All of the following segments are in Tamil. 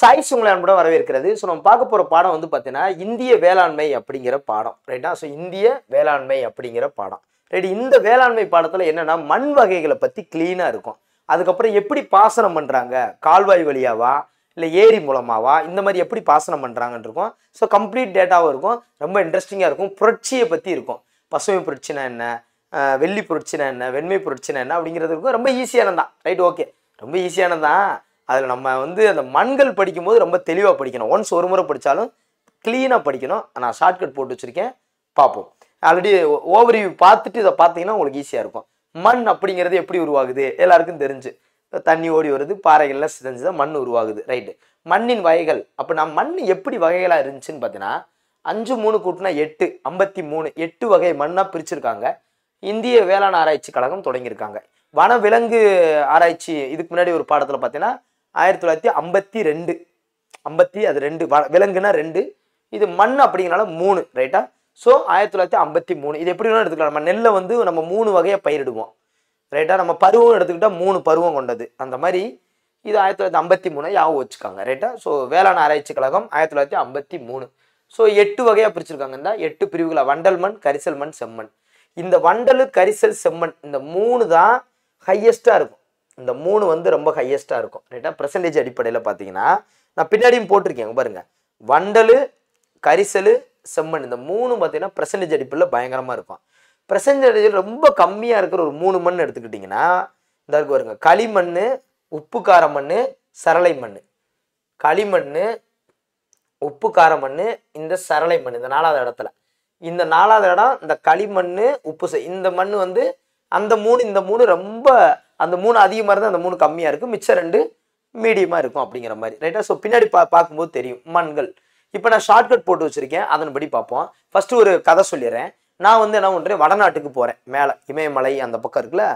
சாய்ஸ் உங்களை கூட வரவேற்கிறது ஸோ நம்ம பார்க்க போகிற பாடம் வந்து பார்த்தீங்கன்னா இந்திய வேளாண்மை அப்படிங்கிற பாடம் ரைட்டா ஸோ இந்திய வேளாண்மை அப்படிங்கிற பாடம் ரைட் இந்த வேளாண்மை பாடத்தில் என்னென்னா மண் வகைகளை பற்றி கிளீனாக இருக்கும் அதுக்கப்புறம் எப்படி பாசனம் பண்ணுறாங்க கால்வாய் வழியாவா இல்லை ஏரி மூலமாவா இந்த மாதிரி எப்படி பாசனம் பண்ணுறாங்கன்னு இருக்கும் ஸோ கம்ப்ளீட் டேட்டாவும் இருக்கும் ரொம்ப இன்ட்ரெஸ்டிங்காக இருக்கும் புரட்சியை பற்றி இருக்கும் பசுமை புரட்சினா என்ன வெள்ளி புரட்சினா என்ன வெண்மை புரட்சினா என்ன அப்படிங்கிறது இருக்கும் ரொம்ப ஈஸியானதான் ரைட் ஓகே ரொம்ப ஈஸியானதான் அதில் நம்ம வந்து அந்த மண்கள் படிக்கும்போது ரொம்ப தெளிவாக படிக்கணும் ஒன்ஸ் ஒரு முறை படித்தாலும் க்ளீனாக படிக்கணும் நான் ஷார்ட்கட் போட்டு வச்சுருக்கேன் பார்ப்போம் ஆல்ரெடி ஓவரிவியூ பார்த்துட்டு இதை பார்த்தீங்கன்னா உங்களுக்கு ஈஸியாக இருக்கும் மண் அப்படிங்கிறது எப்படி உருவாகுது எல்லாருக்கும் தெரிஞ்சு தண்ணி ஓடி வருது பாறைகள்லாம் செஞ்சுதான் தான் மண் உருவாகுது ரைட்டு மண்ணின் வகைகள் அப்போ நான் மண் எப்படி வகைகளாக இருந்துச்சுன்னு பார்த்தீங்கன்னா அஞ்சு மூணு கூட்டினா எட்டு ஐம்பத்தி மூணு எட்டு வகை மண்ணாக பிரிச்சிருக்காங்க இந்திய வேளாண் ஆராய்ச்சி கழகம் தொடங்கியிருக்காங்க வனவிலங்கு ஆராய்ச்சி இதுக்கு முன்னாடி ஒரு பாடத்தில் பார்த்தீங்கன்னா ஆயிரத்தி தொள்ளாயிரத்தி ஐம்பத்தி ரெண்டு ஐம்பத்தி அது ரெண்டு விலங்குனா ரெண்டு இது மண் அப்படிங்கிறனால மூணு ரைட்டா ஸோ ஆயிரத்தி தொள்ளாயிரத்தி ஐம்பத்தி மூணு இது எப்படி வேணாலும் எடுத்துக்கலாம் நம்ம நெல்லை வந்து நம்ம மூணு வகையாக பயிரிடுவோம் ரைட்டா நம்ம பருவம் எடுத்துக்கிட்டால் மூணு பருவம் கொண்டது அந்த மாதிரி இது ஆயிரத்தி தொள்ளாயிரத்தி ஐம்பத்தி மூணு யாவும் வச்சுக்காங்க ரைட்டா ஸோ வேளாண் ஆராய்ச்சி கழகம் ஆயிரத்தி தொள்ளாயிரத்தி ஐம்பத்தி மூணு ஸோ எட்டு வகையாக இந்த எட்டு பிரிவுகளாக வண்டல் மண் கரிசல் மண் செம்மண் இந்த வண்டல் கரிசல் செம்மண் இந்த மூணு தான் ஹையஸ்ட்டாக இருக்கும் இந்த மூணு வந்து ரொம்ப ஹையஸ்ட்டாக இருக்கும் ரைட்டா பர்சன்டேஜ் அடிப்படையில் பார்த்தீங்கன்னா நான் பின்னாடியும் போட்டிருக்கேன் பாருங்கள் வண்டல் கரிசல் செம்மண் இந்த மூணு பார்த்தீங்கன்னா பர்சன்டேஜ் அடிப்படையில் பயங்கரமாக இருக்கும் பர்சன்டேஜ் ரொம்ப கம்மியாக இருக்கிற ஒரு மூணு மண் எடுத்துக்கிட்டிங்கன்னா இந்த இருக்கு பாருங்க களிமண் உப்பு கார மண் சரளை மண் களிமண் உப்பு கார மண் இந்த சரளை மண் இந்த நாலாவது இடத்துல இந்த நாலாவது இடம் இந்த களிமண் உப்பு இந்த மண் வந்து அந்த மூணு இந்த மூணு ரொம்ப அந்த மூணு அதிகமாக இருந்தால் அந்த மூணு கம்மியாக இருக்கும் மிச்சம் ரெண்டு மீடியமாக இருக்கும் அப்படிங்கிற மாதிரி ரைட்டாக ஸோ பின்னாடி பா பார்க்கும்போது தெரியும் மண்கள் இப்போ நான் ஷார்ட்கட் போட்டு வச்சுருக்கேன் அதன்படி பார்ப்போம் ஃபஸ்ட்டு ஒரு கதை சொல்லிடுறேன் நான் வந்து என்ன பண்ணுறேன் வடநாட்டுக்கு போகிறேன் மேலே இமயமலை அந்த பக்கம் இருக்குல்ல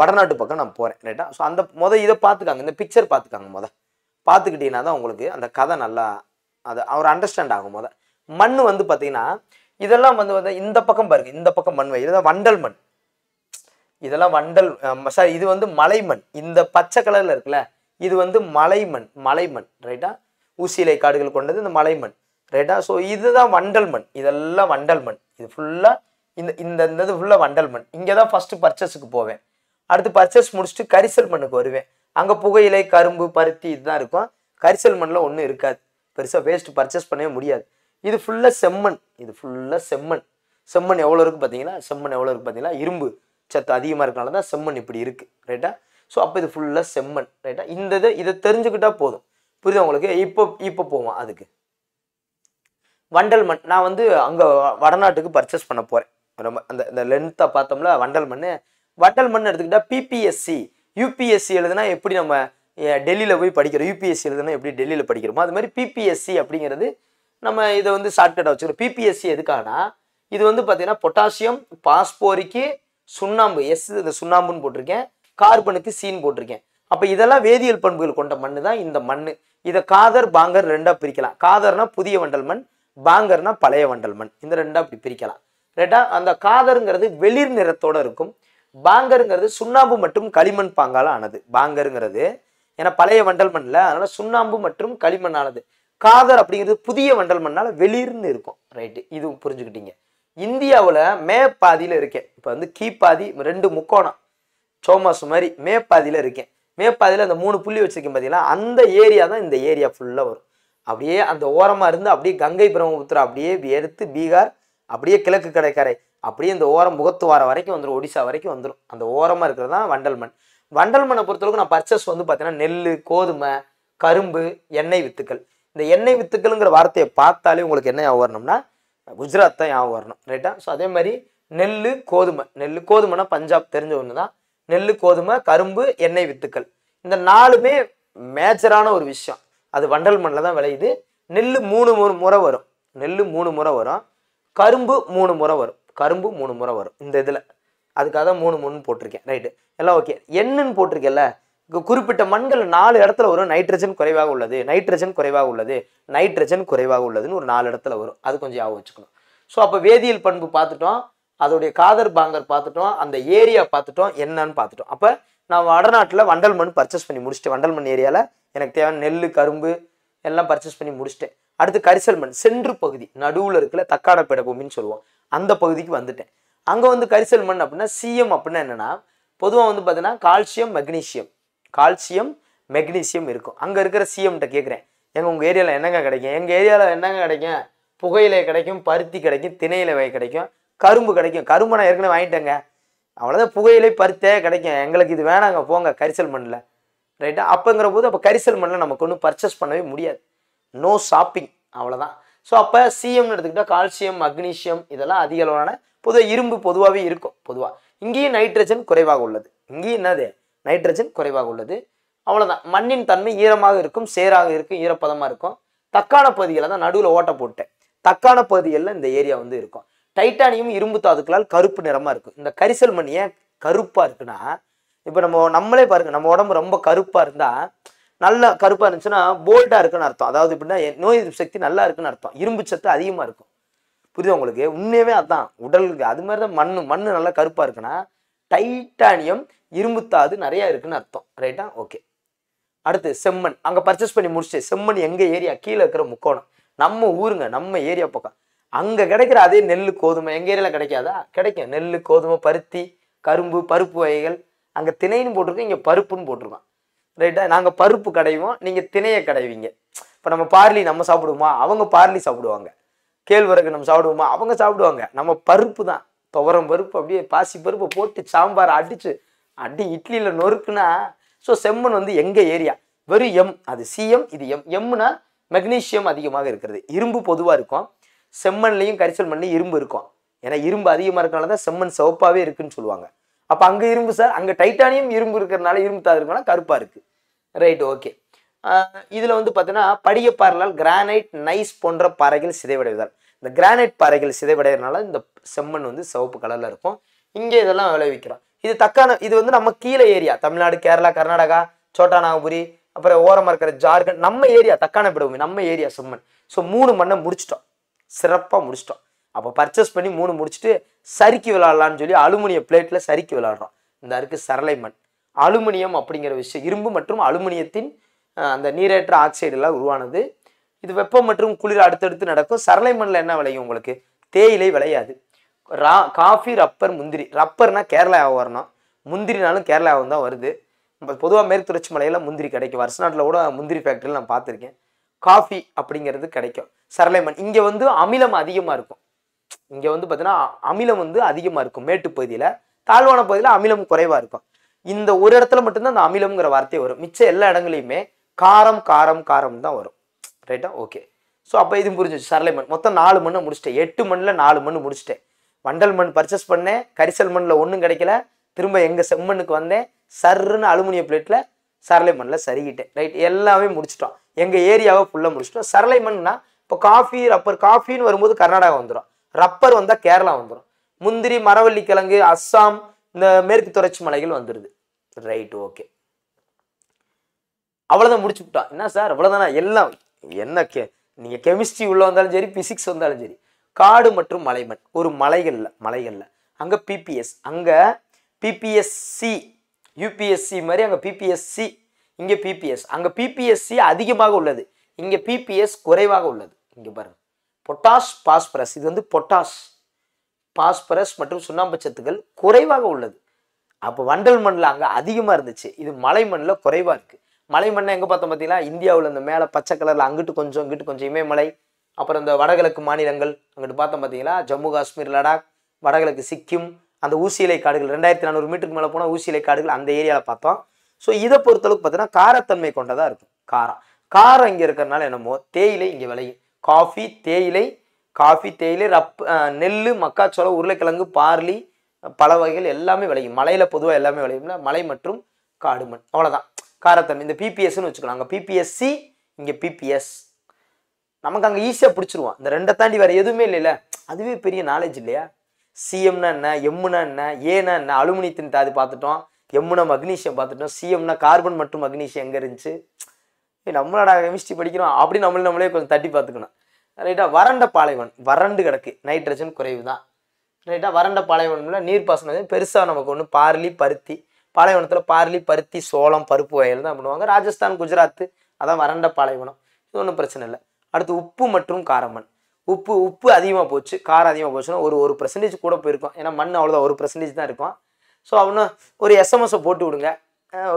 வடநாட்டு பக்கம் நான் போகிறேன் ரைட்டா ஸோ அந்த மொதல் இதை பார்த்துக்காங்க இந்த பிக்சர் பார்த்துக்காங்க மொதல் பார்த்துக்கிட்டிங்கன்னா தான் உங்களுக்கு அந்த கதை நல்லா அது அவர் அண்டர்ஸ்டாண்ட் ஆகும் மொதல் மண் வந்து பார்த்தீங்கன்னா இதெல்லாம் வந்து இந்த பக்கம் பாருங்க இந்த பக்கம் மண் வயிறு வண்டல் மண் இதெல்லாம் வண்டல் சாரி இது வந்து மலைமண் இந்த பச்சை கலரில் இருக்குல்ல இது வந்து மலைமண் மலைமண் ரைட்டா ஊசியிலை காடுகள் கொண்டது இந்த மலைமண் ரைட்டா ஸோ இதுதான் வண்டல் மண் இதெல்லாம் வண்டல் மண் இது ஃபுல்லாக இந்த இந்த இந்த இது ஃபுல்லாக வண்டல் மண் இங்கே தான் ஃபஸ்ட்டு பர்ச்சேஸுக்கு போவேன் அடுத்து பர்ச்சேஸ் முடிச்சுட்டு கரிசல் மண்ணுக்கு வருவேன் அங்கே புகையிலை கரும்பு பருத்தி இதுதான் இருக்கும் கரிசல் மண்ணில் ஒன்றும் இருக்காது பெருசாக வேஸ்ட் பர்ச்சேஸ் பண்ணவே முடியாது இது ஃபுல்லாக செம்மண் இது ஃபுல்லாக செம்மண் செம்மண் எவ்வளோ இருக்குது பார்த்தீங்கன்னா செம்மண் எவ்வளோ இருக்குது பார்த்தீங்கன்னா இரும்பு சத்து அதிகமாக இருக்கனால தான் செம்மண் இப்படி இருக்குது ரைட்டா ஸோ அப்போ இது ஃபுல்லாக செம்மண் ரைட்டா இந்த இதை இதை தெரிஞ்சுக்கிட்டால் போதும் புரியுது உங்களுக்கு இப்போ இப்போ போவோம் அதுக்கு வண்டல் மண் நான் வந்து அங்கே வடநாட்டுக்கு பர்ச்சேஸ் பண்ண போகிறேன் ரொம்ப அந்த இந்த லென்த்தை பார்த்தோம்ல வண்டல் மண் வண்டல் மண் எடுத்துக்கிட்டால் பிபிஎஸ்சி யூபிஎஸ்சி எழுதுனா எப்படி நம்ம டெல்லியில் போய் படிக்கிறோம் யூபிஎஸ்சி எழுதுனா எப்படி டெல்லியில் படிக்கிறோமோ அது மாதிரி பிபிஎஸ்சி அப்படிங்கிறது நம்ம இதை வந்து சார்ட்டடாக வச்சுக்கிறோம் பிபிஎஸ்சி எதுக்கானா இது வந்து பார்த்தீங்கன்னா பொட்டாசியம் பாஸ்போரிக்கு சுண்ணாம்பு எஸ் இந்த சுண்ணாம்புன்னு போட்டிருக்கேன் கார்பனுக்கு சீன் போட்டிருக்கேன் அப்போ இதெல்லாம் வேதியியல் பண்புகள் கொண்ட மண் தான் இந்த மண் இதை காதர் பாங்கர் ரெண்டாக பிரிக்கலாம் காதர்னா புதிய வண்டல் மண் பாங்கர்னா பழைய வண்டல் மண் இந்த ரெண்டாக அப்படி பிரிக்கலாம் ரெண்டா அந்த காதருங்கிறது வெளிர் நிறத்தோடு இருக்கும் பாங்கருங்கிறது சுண்ணாம்பு மற்றும் களிமண் பாங்கால் ஆனது பாங்கருங்கிறது ஏன்னா பழைய வண்டல் மண்ணில் அதனால் சுண்ணாம்பு மற்றும் களிமண் ஆனது காதர் அப்படிங்கிறது புதிய வண்டல் மண்ணால் வெளிர்னு இருக்கும் ரைட்டு இதுவும் புரிஞ்சுக்கிட்டீங்க இந்தியாவில் மே பாதியில் இருக்கேன் இப்போ வந்து கீ பாதி ரெண்டு முக்கோணம் சோமாஸ் மாதிரி மே பாதியில் இருக்கேன் மே பாதியில் அந்த மூணு புள்ளி வச்சுருக்கேன் பார்த்தீங்கன்னா அந்த ஏரியா தான் இந்த ஏரியா ஃபுல்லாக வரும் அப்படியே அந்த ஓரமாக இருந்து அப்படியே கங்கை பிரம்மபுத்திரா அப்படியே எடுத்து பீகார் அப்படியே கிழக்கு கடைக்கரை அப்படியே இந்த ஓரம் முகத்துவார வரைக்கும் வந்துடும் ஒடிசா வரைக்கும் வந்துடும் அந்த ஓரமாக இருக்கிறது தான் வண்டல் மண் வண்டல் மண்ணை பொறுத்தளவுக்கு நான் பர்ச்சஸ் வந்து பார்த்தீங்கன்னா நெல் கோதுமை கரும்பு எண்ணெய் வித்துக்கள் இந்த எண்ணெய் வித்துக்கள்ங்கிற வார்த்தையை பார்த்தாலே உங்களுக்கு என்ன வரணும்னா குஜராத் தான் ஞாபகம் வரணும் ரைட்டா ஸோ அதே மாதிரி நெல் கோதுமை நெல் கோதுமைனா பஞ்சாப் தெரிஞ்ச ஒன்று தான் நெல் கோதுமை கரும்பு எண்ணெய் வித்துக்கள் இந்த நாலுமே மேஜரான ஒரு விஷயம் அது வண்டல் மண்ணில் தான் விளையுது நெல் மூணு முறை வரும் நெல் மூணு முறை வரும் கரும்பு மூணு முறை வரும் கரும்பு மூணு முறை வரும் இந்த இதில் அதுக்காக தான் மூணு மூணுன்னு போட்டிருக்கேன் ரைட்டு எல்லாம் ஓகே எண்ணுன்னு போட்டிருக்கேன்ல குறிப்பிட்ட மண்கள் நாலு இடத்துல வரும் நைட்ரஜன் குறைவாக உள்ளது நைட்ரஜன் குறைவாக உள்ளது நைட்ரஜன் குறைவாக உள்ளதுன்னு ஒரு நாலு இடத்துல வரும் அது கொஞ்சம் ஞாபகம் வச்சுக்கணும் ஸோ அப்போ வேதியியல் பண்பு பார்த்துட்டோம் அதோடைய காதர் பாங்கர் பார்த்துட்டோம் அந்த ஏரியா பார்த்துட்டோம் என்னன்னு பார்த்துட்டோம் அப்போ நான் வடநாட்டில் வண்டல் மண் பர்ச்சேஸ் பண்ணி முடிச்சுட்டேன் வண்டல் மண் ஏரியாவில் எனக்கு தேவையான நெல் கரும்பு எல்லாம் பர்ச்சேஸ் பண்ணி முடிச்சுட்டேன் அடுத்து கரிசல் மண் சென்று பகுதி நடுவில் இருக்கிற தக்காடப்பேட பூமின்னு சொல்லுவோம் அந்த பகுதிக்கு வந்துட்டேன் அங்கே வந்து கரிசல் மண் அப்படின்னா சிஎம் அப்படின்னா என்னென்னா பொதுவாக வந்து பார்த்தீங்கன்னா கால்சியம் மெக்னீஷியம் கால்சியம் மெக்னீசியம் இருக்கும் அங்கே இருக்கிற சிஎம்கிட்ட கேட்குறேன் எங்கள் உங்கள் ஏரியாவில் என்னங்க கிடைக்கும் எங்கள் ஏரியாவில் என்னங்க கிடைக்கும் புகையிலை கிடைக்கும் பருத்தி கிடைக்கும் திணையிலை வகை கிடைக்கும் கரும்பு கிடைக்கும் கரும்பு நான் ஏற்கனவே வாங்கிட்டேங்க அவ்வளோதான் புகையிலை பருத்தே கிடைக்கும் எங்களுக்கு இது வேணாங்க போங்க கரிசல் மண்ணில் ரைட்டா அப்போங்கிற போது அப்போ கரிசல் மண்ணில் நமக்கு ஒன்றும் பர்ச்சேஸ் பண்ணவே முடியாது நோ ஷாப்பிங் அவ்வளோதான் ஸோ அப்போ சிஎம்னு எடுத்துக்கிட்டால் கால்சியம் மக்னீஷியம் இதெல்லாம் அதிக அளவான பொதுவாக இரும்பு பொதுவாகவே இருக்கும் பொதுவாக இங்கேயும் நைட்ரஜன் குறைவாக உள்ளது இங்கேயும் என்னது நைட்ரஜன் குறைவாக உள்ளது அவ்வளோதான் மண்ணின் தன்மை ஈரமாக இருக்கும் சேராக இருக்கும் ஈரப்பதமாக இருக்கும் தக்கான பகுதியில் தான் நடுவில் ஓட்ட போட்டேன் தக்கான பகுதிகளில் இந்த ஏரியா வந்து இருக்கும் டைட்டானியம் இரும்பு தாதுக்களால் கருப்பு நிறமாக இருக்கும் இந்த கரிசல் மண் ஏன் கருப்பாக இருக்குன்னா இப்போ நம்ம நம்மளே பாருங்க நம்ம உடம்பு ரொம்ப கருப்பாக இருந்தால் நல்ல கருப்பாக இருந்துச்சுன்னா போல்டாக இருக்குன்னு அர்த்தம் அதாவது எப்படின்னா நோய் எதிர்ப்பு சக்தி நல்லா இருக்குன்னு அர்த்தம் இரும்பு சத்து அதிகமாக இருக்கும் புரியுது உங்களுக்கு உண்மையுமே அதுதான் உடலுக்கு அது மாதிரி தான் மண் மண் நல்லா கருப்பாக இருக்குன்னா டைட்டானியம் இரும்புத்தாது நிறையா இருக்குன்னு அர்த்தம் ரைட்டா ஓகே அடுத்து செம்மண் அங்கே பர்ச்சேஸ் பண்ணி முடிச்சு செம்மண் எங்கள் ஏரியா கீழே இருக்கிற முக்கோணம் நம்ம ஊருங்க நம்ம ஏரியா பக்கம் அங்கே கிடைக்கிற அதே நெல் கோதுமை எங்கள் ஏரியாவில் கிடைக்காதா கிடைக்கும் நெல் கோதுமை பருத்தி கரும்பு பருப்பு வகைகள் அங்கே திணைன்னு போட்டிருக்கோம் இங்கே பருப்புன்னு போட்டிருக்கோம் ரைட்டா நாங்கள் பருப்பு கடைவோம் நீங்கள் திணையை கடைவீங்க இப்போ நம்ம பார்லி நம்ம சாப்பிடுவோமா அவங்க பார்லி சாப்பிடுவாங்க கேழ்வரகு நம்ம சாப்பிடுவோமா அவங்க சாப்பிடுவாங்க நம்ம பருப்பு தான் துவரம் பருப்பு அப்படியே பாசி பருப்பை போட்டு சாம்பார் அடித்து அடி இட்லியில் நொறுக்குனா ஸோ செம்மண் வந்து எங்கள் ஏரியா வெறும் எம் அது சிஎம் இது எம் எம்னா மெக்னீஷியம் அதிகமாக இருக்கிறது இரும்பு பொதுவாக இருக்கும் செம்மன்லேயும் கரிசல் மண்ணி இரும்பு இருக்கும் ஏன்னா இரும்பு அதிகமாக இருக்கனால தான் செம்மண் சிவப்பாகவே இருக்குன்னு சொல்லுவாங்க அப்போ அங்கே இரும்பு சார் அங்கே டைட்டானியம் இரும்பு இருக்கிறனால இரும்பு தான் இருக்கனால கருப்பாக இருக்குது ரைட் ஓகே இதில் வந்து பார்த்தீங்கன்னா படிய பாறலால் கிரானைட் நைஸ் போன்ற பாறைகள் சிதைவடைவதால் இந்த கிரானைட் பாறைகள் சிதைவடைகிறதுனால இந்த செம்மண் வந்து சிவப்பு கலரில் இருக்கும் இங்கே இதெல்லாம் விளைவிக்கிறோம் இது தக்கான இது வந்து நம்ம கீழே ஏரியா தமிழ்நாடு கேரளா கர்நாடகா சோட்டா நாகபுரி அப்புறம் ஓரமாக இருக்கிற ஜார்க்கண்ட் நம்ம ஏரியா தக்கான பிடிபூமி நம்ம ஏரியா செம்மண் ஸோ மூணு மண்ணை முடிச்சிட்டோம் சிறப்பாக முடிச்சிட்டோம் அப்போ பர்ச்சேஸ் பண்ணி மூணு முடிச்சுட்டு சறுக்கி விளாட்லான்னு சொல்லி அலுமினிய பிளேட்டில் சறுக்கி விளாட்றோம் இந்த அருக்கு சரளை மண் அலுமினியம் அப்படிங்கிற விஷயம் இரும்பு மற்றும் அலுமினியத்தின் அந்த நீரேற்ற ஆக்சைடுலாம் உருவானது இது வெப்பம் மற்றும் குளிர் அடுத்தடுத்து நடக்கும் சரளை மண்ணில் என்ன விளையும் உங்களுக்கு தேயிலை விளையாது ரா காஃபி ரப்பர் முந்திரி ரப்பர்னால் கேரளாவை வரணும் முந்திரினாலும் கேரளாவும் தான் வருது பொதுவாக மேற்கு தொடர்ச்சி மலையில் முந்திரி கிடைக்கும் வருஷ நாட்டில் கூட முந்திரி ஃபேக்ட்ரியில் நான் பார்த்துருக்கேன் காஃபி அப்படிங்கிறது கிடைக்கும் சரலைமண் இங்கே வந்து அமிலம் அதிகமாக இருக்கும் இங்கே வந்து பார்த்தீங்கன்னா அமிலம் வந்து அதிகமாக இருக்கும் மேட்டு பகுதியில் தாழ்வான பகுதியில் அமிலம் குறைவாக இருக்கும் இந்த ஒரு இடத்துல மட்டும்தான் அந்த அமிலம்ங்கிற வார்த்தை வரும் மிச்ச எல்லா இடங்களையுமே காரம் காரம் காரம் தான் வரும் ரைட்டா ஓகே ஸோ அப்போ இது புரிஞ்சிச்சு சரளை மண் மொத்தம் நாலு மண்ணை முடிச்சிட்டேன் எட்டு மண்ணில் நாலு மண் முடிச்சிட்டேன் வண்டல் மண் பர்ச்சேஸ் பண்ணேன் கரிசல் மண்ணில் ஒன்றும் கிடைக்கல திரும்ப எங்கள் செம்மண்ணுக்கு வந்தேன் சர்ன்னு அலுமினிய பிளேட்டில் சரளை மண்ணில் சரிகிட்டேன் ரைட் எல்லாமே முடிச்சிட்டோம் எங்கள் ஏரியாவை ஃபுல்லாக முடிச்சிட்டோம் சரளை மண்னா இப்போ காஃபி ரப்பர் காஃபின்னு வரும்போது கர்நாடகா வந்துடும் ரப்பர் வந்தால் கேரளா வந்துடும் முந்திரி மரவள்ளி கிழங்கு அஸ்ஸாம் இந்த மேற்கு தொடர்ச்சி மலைகள் வந்துடுது ரைட் ஓகே அவ்வளோதான் முடிச்சு விட்டோம் என்ன சார் அவ்வளோதானா எல்லாம் என்ன கே நீங்கள் கெமிஸ்ட்ரி உள்ளே வந்தாலும் சரி பிசிக்ஸ் வந்தாலும் சரி காடு மற்றும் மலைமண் ஒரு மலைகள்ல மலைகள்ல அங்கே பிபிஎஸ் அங்கே பிபிஎஸ்சி யூபிஎஸ்சி மாதிரி அங்கே பிபிஎஸ்சி இங்கே பிபிஎஸ் அங்கே பிபிஎஸ்சி அதிகமாக உள்ளது இங்கே பிபிஎஸ் குறைவாக உள்ளது இங்கே பாருங்கள் பொட்டாஷ் பாஸ்பரஸ் இது வந்து பொட்டாஷ் பாஸ்பரஸ் மற்றும் சுண்ணாம்பு சத்துக்கள் குறைவாக உள்ளது அப்போ வண்டல் மண்ணில் அங்கே அதிகமாக இருந்துச்சு இது மலை மண்ணில் குறைவாக இருக்குது மலை மண்ணை எங்கே பார்த்தோம் பார்த்தீங்கன்னா இந்தியாவில் இந்த மேலே பச்சை கலரில் அங்கிட்டு கொஞ்சம் இங்கிட்டு கொஞ்சம் இமயமலை அப்புறம் இந்த வடகிழக்கு மாநிலங்கள் அங்கிட்டு பார்த்தோம் பார்த்தீங்களா ஜம்மு காஷ்மீர் லடாக் வடகிழக்கு சிக்கிம் அந்த ஊசியிலை காடுகள் ரெண்டாயிரத்தி நானூறு மீட்டருக்கு மேலே போனால் ஊசியிலை காடுகள் அந்த ஏரியாவில் பார்த்தோம் ஸோ இதை பொறுத்தளவுக்கு பார்த்தீங்கன்னா காரத்தன்மை கொண்டதாக இருக்கும் காரம் காரம் இங்கே இருக்கிறனால என்னமோ தேயிலை இங்கே விளையும் காஃபி தேயிலை காஃபி தேயிலை ரப் நெல் மக்காச்சோளம் உருளைக்கிழங்கு பார்லி பல வகைகள் எல்லாமே விளையும் மலையில் பொதுவாக எல்லாமே விளையும்ல மலை மற்றும் காடுமண் அவ்வளோதான் காரத்தன்மை இந்த பிபிஎஸ்ன்னு வச்சுக்கலாம் அங்கே பிபிஎஸ்சி இங்கே பிபிஎஸ் நமக்கு அங்கே ஈஸியாக பிடிச்சிருவோம் இந்த ரெண்டை தாண்டி வேறு எதுவுமே இல்லைல்ல அதுவே பெரிய நாலேஜ் இல்லையா சிஎம்னா என்ன எம்முனா என்ன ஏனா என்ன அலுமினியத்தின் தாதி பார்த்துட்டோம் எம்முனா மக்னீஷியம் பார்த்துட்டோம் சிஎம்னா கார்பன் மற்றும் மக்னீஷியம் எங்கே இருந்துச்சு நம்மளோட கெமிஸ்ட்ரி படிக்கிறோம் அப்படி நம்மள நம்மளே கொஞ்சம் தட்டி பார்த்துக்கணும் ரைட்டாக வறண்ட பாலைவன் வறண்டு கிடக்கு நைட்ரஜன் குறைவு தான் ரைட்டாக வறண்ட நீர் நீர்ப்பாசனம் பெருசாக நமக்கு ஒன்று பார்லி பருத்தி பாலைவனத்தில் பார்லி பருத்தி சோளம் பருப்பு வயல் தான் பண்ணுவாங்க ராஜஸ்தான் குஜராத் அதான் வறண்ட பாலைவனம் இது ஒன்றும் பிரச்சனை இல்லை அடுத்து உப்பு மற்றும் காரமண் உப்பு உப்பு அதிகமாக போச்சு காரம் அதிகமாக போச்சுன்னா ஒரு ஒரு பர்சன்டேஜ் கூட போயிருக்கும் ஏன்னா மண் அவ்வளோதான் ஒரு பர்சன்டேஜ் தான் இருக்கும் ஸோ அவனும் ஒரு எஸ்எம்எஸ்ஸை போட்டு விடுங்க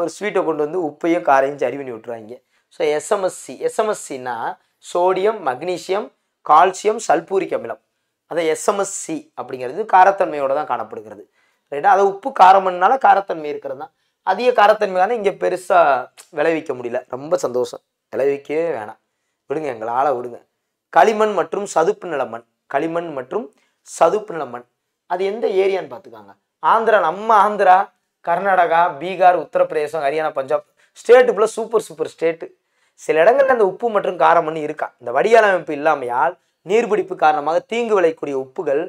ஒரு ஸ்வீட்டை கொண்டு வந்து உப்பையும் காரையும் சரி பண்ணி விட்டுருவாங்க ஸோ எஸ்எம்எஸ்சி எஸ்எம்எஸ்சின்னா சோடியம் மக்னீசியம் கால்சியம் சல்பூரிக் அமிலம் அதான் எஸ்எம்எஸ்சி அப்படிங்கிறது காரத்தன்மையோடு தான் காணப்படுகிறது ரைட்டா அதை உப்பு காரம்னால காரத்தன்மை இருக்கிறது தான் அதிக காரத்தன்மை தானே இங்கே பெருசாக விளைவிக்க முடியல ரொம்ப சந்தோஷம் விளைவிக்கவே வேணாம் விடுங்க எங்களை ஆளை விடுங்க களிமண் மற்றும் சதுப்பு நிலமண் களிமண் மற்றும் சதுப்பு நிலமண் அது எந்த ஏரியான்னு பார்த்துக்காங்க ஆந்திரா நம்ம ஆந்திரா கர்நாடகா பீகார் உத்தரப்பிரதேசம் ஹரியானா பஞ்சாப் ஸ்டேட்டுக்குள்ளே சூப்பர் சூப்பர் ஸ்டேட்டு சில இடங்களில் அந்த உப்பு மற்றும் மண் இருக்கா இந்த வடிகால் அமைப்பு இல்லாமையால் நீர்பிடிப்பு காரணமாக தீங்கு விளையக்கூடிய உப்புகள்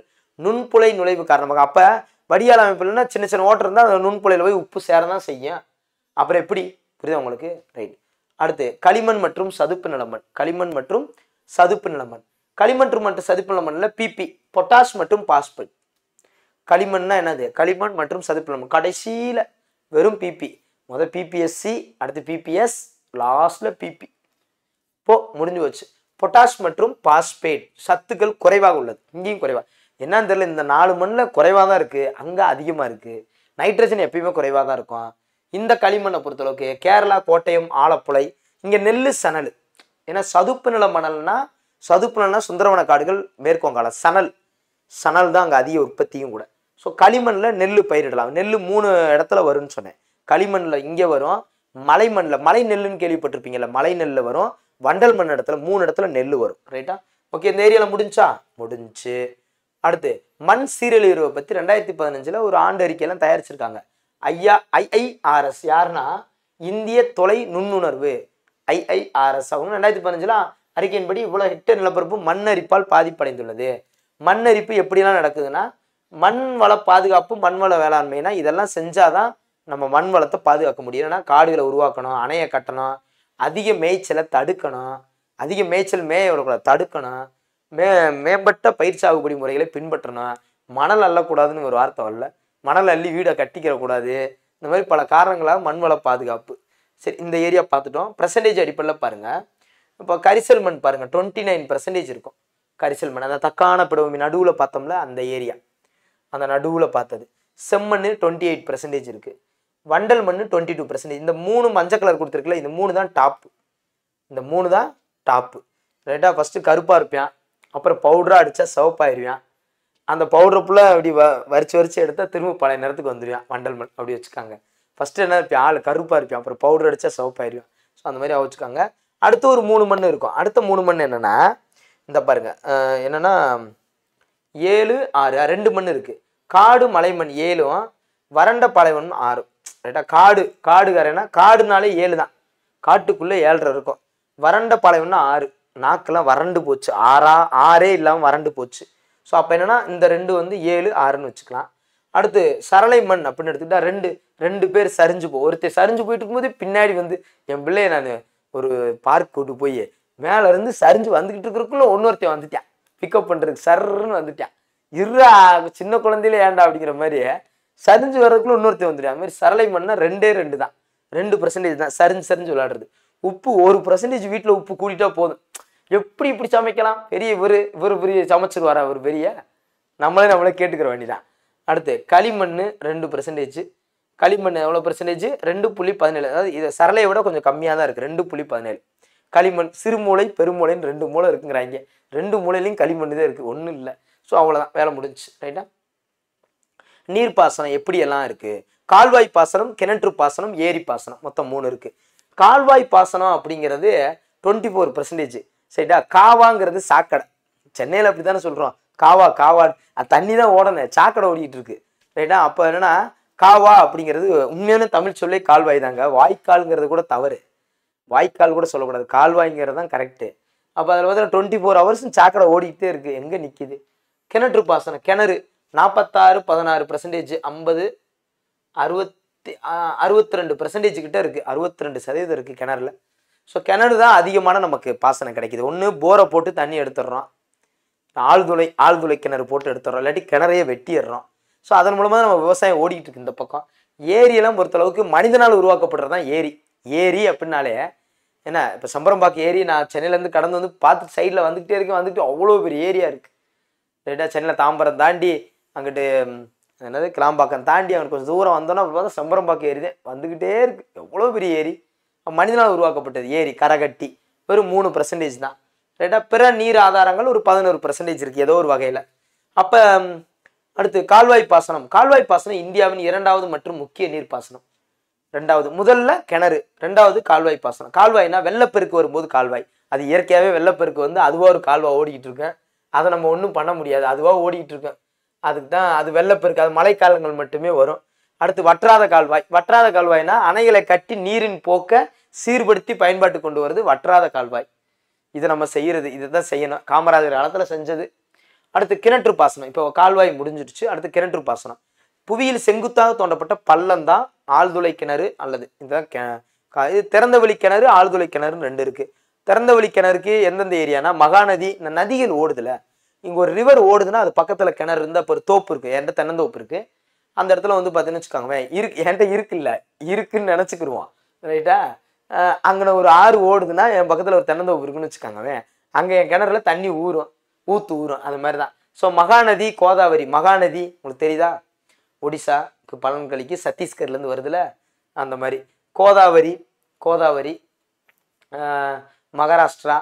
நுண்புலை நுழைவு காரணமாக அப்போ வடிகால் இல்லைன்னா சின்ன சின்ன ஓட்டர் இருந்தால் அந்த நுண்புலையில் போய் உப்பு சேர தான் செய்யும் அப்புறம் எப்படி புரியுதா உங்களுக்கு ரைட் அடுத்து களிமண் மற்றும் சதுப்பு நிலமண் களிமண் மற்றும் சதுப்பு நிலமண் களிமண் மற்றும் சதுப்பு நிலமண்ல பிபி பொட்டாஷ் மற்றும் பாஸ்பல் களிமண்னா என்னது களிமண் மற்றும் சதுப்பு நிலமண் கடைசியில் வெறும் பிபி முதல் பிபிஎஸ்சி அடுத்து பிபிஎஸ் லாஸ்டில் பிபி இப்போ முடிஞ்சு வச்சு பொட்டாஷ் மற்றும் பாஸ்பேட் சத்துக்கள் குறைவாக உள்ளது இங்கேயும் குறைவாக என்னன்னு தெரியல இந்த நாலு மண்ணில் குறைவாக தான் இருக்குது அங்கே அதிகமாக இருக்குது நைட்ரஜன் எப்பயுமே குறைவாக தான் இருக்கும் இந்த களிமண்ணை பொறுத்தளவுக்கு கேரளா கோட்டயம் ஆலப்புழை இங்கே நெல் சணல் ஏன்னா சதுப்பு நில மணல்னா சதுப்பு நிலம்னா சுந்தரவன காடுகள் மேற்கோங்காலம் சணல் சணல் தான் அங்கே அதிக உற்பத்தியும் கூட ஸோ களிமண்ணில் நெல் பயிரிடலாம் நெல் மூணு இடத்துல வரும்னு சொன்னேன் களிமண்ணில் இங்கே வரும் மலை மலை நெல்லுன்னு கேள்விப்பட்டிருப்பீங்கல்ல மலை நெல்லில் வரும் வண்டல் மண் இடத்துல மூணு இடத்துல நெல் வரும் ரைட்டா ஓகே இந்த ஏரியாவில் முடிஞ்சா முடிஞ்சு அடுத்து மண் சீரழிவு பற்றி ரெண்டாயிரத்தி பதினஞ்சில் ஒரு ஆண்டு அறிக்கையெல்லாம் தயாரிச்சிருக்காங்க ஐயா ஐஐஆர்எஸ் யாருன்னா இந்திய தொலை நுண்ணுணர்வு ஐஐஆர்எஸ் அவங்க ரெண்டாயிரத்தி பதினஞ்சில் அறிக்கையின்படி இவ்வளோ ஹெக்டர் நிலப்பரப்பு மண்ணரிப்பால் பாதிப்படைந்துள்ளது மண்ணரிப்பு எப்படிலாம் நடக்குதுன்னா மண் வள பாதுகாப்பு மண்வள வேளாண்மைனா இதெல்லாம் செஞ்சாதான் நம்ம மண் வளத்தை பாதுகாக்க முடியும் ஏன்னா காடுகளை உருவாக்கணும் அணையை கட்டணும் அதிக மேய்ச்சலை தடுக்கணும் அதிக மேய்ச்சல் மேய விடக்கூடாது தடுக்கணும் மே மேம்பட்ட பயிர் சாகுபடி முறைகளை பின்பற்றணும் மணல் அள்ளக்கூடாதுன்னு ஒரு வார்த்தை வரல மணல் அள்ளி வீடை கட்டிக்கிறக்கூடாது இந்த மாதிரி பல காரணங்களாக மண்வள பாதுகாப்பு சரி இந்த ஏரியா பார்த்துட்டோம் பர்சன்டேஜ் அடிப்படையில் பாருங்கள் இப்போ கரிசல் மண் பாருங்கள் டுவெண்ட்டி நைன் பர்சன்டேஜ் இருக்கும் கரிசல் மண் அந்த தக்கான பிடவமி நடுவில் பார்த்தோம்ல அந்த ஏரியா அந்த நடுவில் பார்த்தது செம்மண் டுவெண்ட்டி எயிட் பர்சன்டேஜ் இருக்குது வண்டல் மண் டுவெண்ட்டி டூ பர்சன்டேஜ் இந்த மூணு மஞ்சள் கலர் கொடுத்துருக்குல இந்த மூணு தான் டாப்பு இந்த மூணு தான் டாப்பு ரைட்டாக ஃபஸ்ட்டு கருப்பாக இருப்பேன் அப்புறம் பவுடராக அடித்தா சவப்பாயிருவேன் அந்த பவுடர் ஃபுல்லாக அப்படி வ வரிச்சு வரிச்சு எடுத்தால் திரும்ப பழைய நேரத்துக்கு வந்துடுவான் வண்டல் மண் அப்படி வச்சுக்காங்க ஃபஸ்ட்டு என்ன இருப்பேன் ஆள் கருப்பாக இருப்பேன் அப்புறம் பவுடர் அடித்தா சிவப்பாயிருவான் ஸோ அந்த மாதிரி அவச்சுக்காங்க அடுத்து ஒரு மூணு மண் இருக்கும் அடுத்த மூணு மண் என்னென்னா இந்த பாருங்கள் என்னென்னா ஏழு ஆறு ரெண்டு மண் இருக்குது காடு மலை மண் ஏழும் வறண்ட பாலைவனம் ஆறும் ரைட்டாக காடு காடு கரைனா காடுனாலே ஏழு தான் காட்டுக்குள்ளே ஏழரை இருக்கும் வறண்ட பாலைவனம் ஆறு நாக்கெல்லாம் வறண்டு போச்சு ஆறா ஆறே இல்லாமல் வறண்டு போச்சு ஸோ அப்போ என்னென்னா இந்த ரெண்டு வந்து ஏழு ஆறுன்னு வச்சுக்கலாம் அடுத்து சரளை மண் அப்படின்னு எடுத்துக்கிட்டால் ரெண்டு ரெண்டு பேர் சரிஞ்சு போ ஒருத்தர் சரிஞ்சு போயிட்டு இருக்கும்போது பின்னாடி வந்து என் பிள்ளைய நான் ஒரு பார்க் கூட்டு போய் மேலேருந்து சரிஞ்சு வந்துக்கிட்டு இருக்கிறக்குள்ள இன்னொருத்தன் வந்துட்டேன் பிக்கப் பண்ணுறதுக்கு சர்ன்னு வந்துட்டேன் இருறா சின்ன குழந்தையில ஏண்டா அப்படிங்கிற மாதிரி சரிஞ்சு வர்றதுக்குள்ள இன்னொருத்தன் வந்துட்டேன் அது மாதிரி சரளை மண்ணா ரெண்டே ரெண்டு தான் ரெண்டு பர்சன்டேஜ் தான் சரிஞ்சு சரிஞ்சு விளாடுறது உப்பு ஒரு பர்சன்டேஜ் வீட்டில் உப்பு கூட்டிட்டா போதும் எப்படி இப்படி சமைக்கலாம் பெரிய இவர் இவர் பெரிய சமைச்சிருவார் அவர் பெரிய நம்மளே நம்மளே கேட்டுக்கிற வேண்டிதான் அடுத்து களிமண் ரெண்டு பெர்சன்டேஜ் களிமண் எவ்வளோ பெர்சன்டேஜ் ரெண்டு புள்ளி பதினேழு அதாவது இது சரளையை விட கொஞ்சம் கம்மியாக தான் இருக்குது ரெண்டு புள்ளி பதினேழு களிமண் சிறுமூளை பெருமூளைன்னு ரெண்டு மூளை இருக்குங்கிறாங்க ரெண்டு மூளையிலையும் களிமண் தான் இருக்குது ஒன்றும் இல்லை ஸோ அவ்வளோதான் வேலை முடிஞ்சு ரைட்டா நீர்ப்பாசனம் எப்படியெல்லாம் இருக்குது கால்வாய் பாசனம் கிணற்று பாசனம் ஏரி பாசனம் மொத்தம் மூணு இருக்குது கால்வாய் பாசனம் அப்படிங்கிறது டுவெண்ட்டி ஃபோர் பர்சன்டேஜ் சரிடா காவாங்கிறது சாக்கடை சென்னையில் அப்படி தானே சொல்கிறோம் காவா காவா தண்ணி தான் ஓடணும் சாக்கடை ஓடிக்கிட்டு இருக்கு ரைட்டா அப்போ என்னன்னா காவா அப்படிங்கிறது உண்மையான தமிழ் சொல்லே கால்வாய் தாங்க வாய்க்கால்ங்கிறது கூட தவறு வாய்க்கால் கூட சொல்லக்கூடாது கால்வாய்ங்கிறது தான் கரெக்டு அப்போ அதில் பார்த்தீங்கன்னா டுவெண்ட்டி ஃபோர் ஹவர்ஸும் சாக்கடை ஓடிக்கிட்டே இருக்குது எங்கே நிற்கிது கிணற்று பாசனம் கிணறு நாற்பத்தாறு பதினாறு பர்சன்டேஜ் ஐம்பது அறுபத்தி அறுபத்தி ரெண்டு பர்சன்டேஜ் கிட்டே இருக்குது அறுபத்தி ரெண்டு சதவீதம் இருக்குது கிணறுல ஸோ கிணறு தான் அதிகமான நமக்கு பாசனம் கிடைக்கிது ஒன்று போரை போட்டு தண்ணி எடுத்துடுறோம் ஆழ்துளை ஆழ்துளை கிணறு போட்டு எடுத்துடுறோம் இல்லாட்டி கிணறையே வெட்டிடுறோம் ஸோ அதன் மூலமாக நம்ம விவசாயம் ஓடிக்கிட்டு இருக்கு இந்த பக்கம் ஏரியெல்லாம் பொறுத்தளவுக்கு மனிதனால் உருவாக்கப்படுறது தான் ஏரி ஏரி அப்படின்னாலே என்ன இப்போ சம்பரம்பாக்கு ஏரி நான் சென்னையிலேருந்து கடந்து வந்து பார்த்து சைடில் வந்துக்கிட்டே இருக்கேன் வந்துட்டு அவ்வளோ பெரிய ஏரியா இருக்குது ரைட்டாக சென்னையில் தாம்பரம் தாண்டி அங்கிட்டு என்னது கிளாம்பாக்கம் தாண்டி அங்கே கொஞ்சம் தூரம் வந்தோன்னா பார்த்தா சம்பரம்பாக்கு ஏரி தான் வந்துக்கிட்டே இருக்குது எவ்வளோ பெரிய ஏரி மனிதனால் உருவாக்கப்பட்டது ஏரி கரகட்டி வெறும் மூணு பர்சன்டேஜ் தான் ரைட்டாக பிற நீர் ஆதாரங்கள் ஒரு பதினோரு பர்சன்டேஜ் இருக்குது ஏதோ ஒரு வகையில் அப்போ அடுத்து கால்வாய் பாசனம் கால்வாய் பாசனம் இந்தியாவின் இரண்டாவது மற்றும் முக்கிய நீர் பாசனம் ரெண்டாவது முதல்ல கிணறு ரெண்டாவது கால்வாய் பாசனம் கால்வாய்னா வெள்ளப்பெருக்கு வரும்போது கால்வாய் அது இயற்கையாகவே வெள்ளப்பெருக்கு வந்து அதுவாக ஒரு கால்வாய் ஓடிக்கிட்டு இருக்கேன் அதை நம்ம ஒன்றும் பண்ண முடியாது அதுவாக ஓடிக்கிட்டு இருக்கேன் அதுக்கு தான் அது வெள்ளப்பெருக்கு அது மழைக்காலங்கள் மட்டுமே வரும் அடுத்து வற்றாத கால்வாய் வற்றாத கால்வாய்னா அணைகளை கட்டி நீரின் போக்க சீர்படுத்தி பயன்பாட்டு கொண்டு வருது வற்றாத கால்வாய் இதை நம்ம செய்யறது இதை தான் செய்யணும் காமராஜர் காலத்தில் செஞ்சது அடுத்து கிணற்று பாசனம் இப்போ கால்வாய் முடிஞ்சிடுச்சு அடுத்து கிணற்று பாசனம் புவியில் செங்குத்தாக தோண்டப்பட்ட பள்ளம் தான் ஆழ்துளை கிணறு அல்லது இதுதான் இது திறந்த வழி கிணறு ஆழ்துளை கிணறுன்னு ரெண்டு இருக்கு திறந்த வழி கிணறுக்கு எந்தெந்த ஏரியானா மகாநதி இந்த நதிகள் ஓடுதுல இங்கே ஒரு ரிவர் ஓடுதுன்னா அது பக்கத்தில் கிணறு இருந்தால் இப்போ ஒரு தோப்பு இருக்குது என்கிட்ட தென்னந்தோப்பு இருக்குது அந்த இடத்துல வந்து பார்த்தீங்கன்னு வச்சுக்கோங்க இருக்கு என்கிட்ட இருக்குல்ல இருக்குன்னு நினச்சிக்கிருவான் ரைட்டா அங்கே ஒரு ஆறு ஓடுதுன்னா என் பக்கத்தில் ஒரு தென்னந்தோப்பு இருக்குன்னு வச்சுக்காங்கவே அங்கே என் கிணறுல தண்ணி ஊறும் ஊத்து ஊறும் அது மாதிரி தான் ஸோ மகாநதி கோதாவரி மகாநதி உங்களுக்கு தெரியுதா ஒடிசாக்கு கழிக்கு சத்தீஸ்கர்லேருந்து வருதுல அந்த மாதிரி கோதாவரி கோதாவரி மகாராஷ்டிரா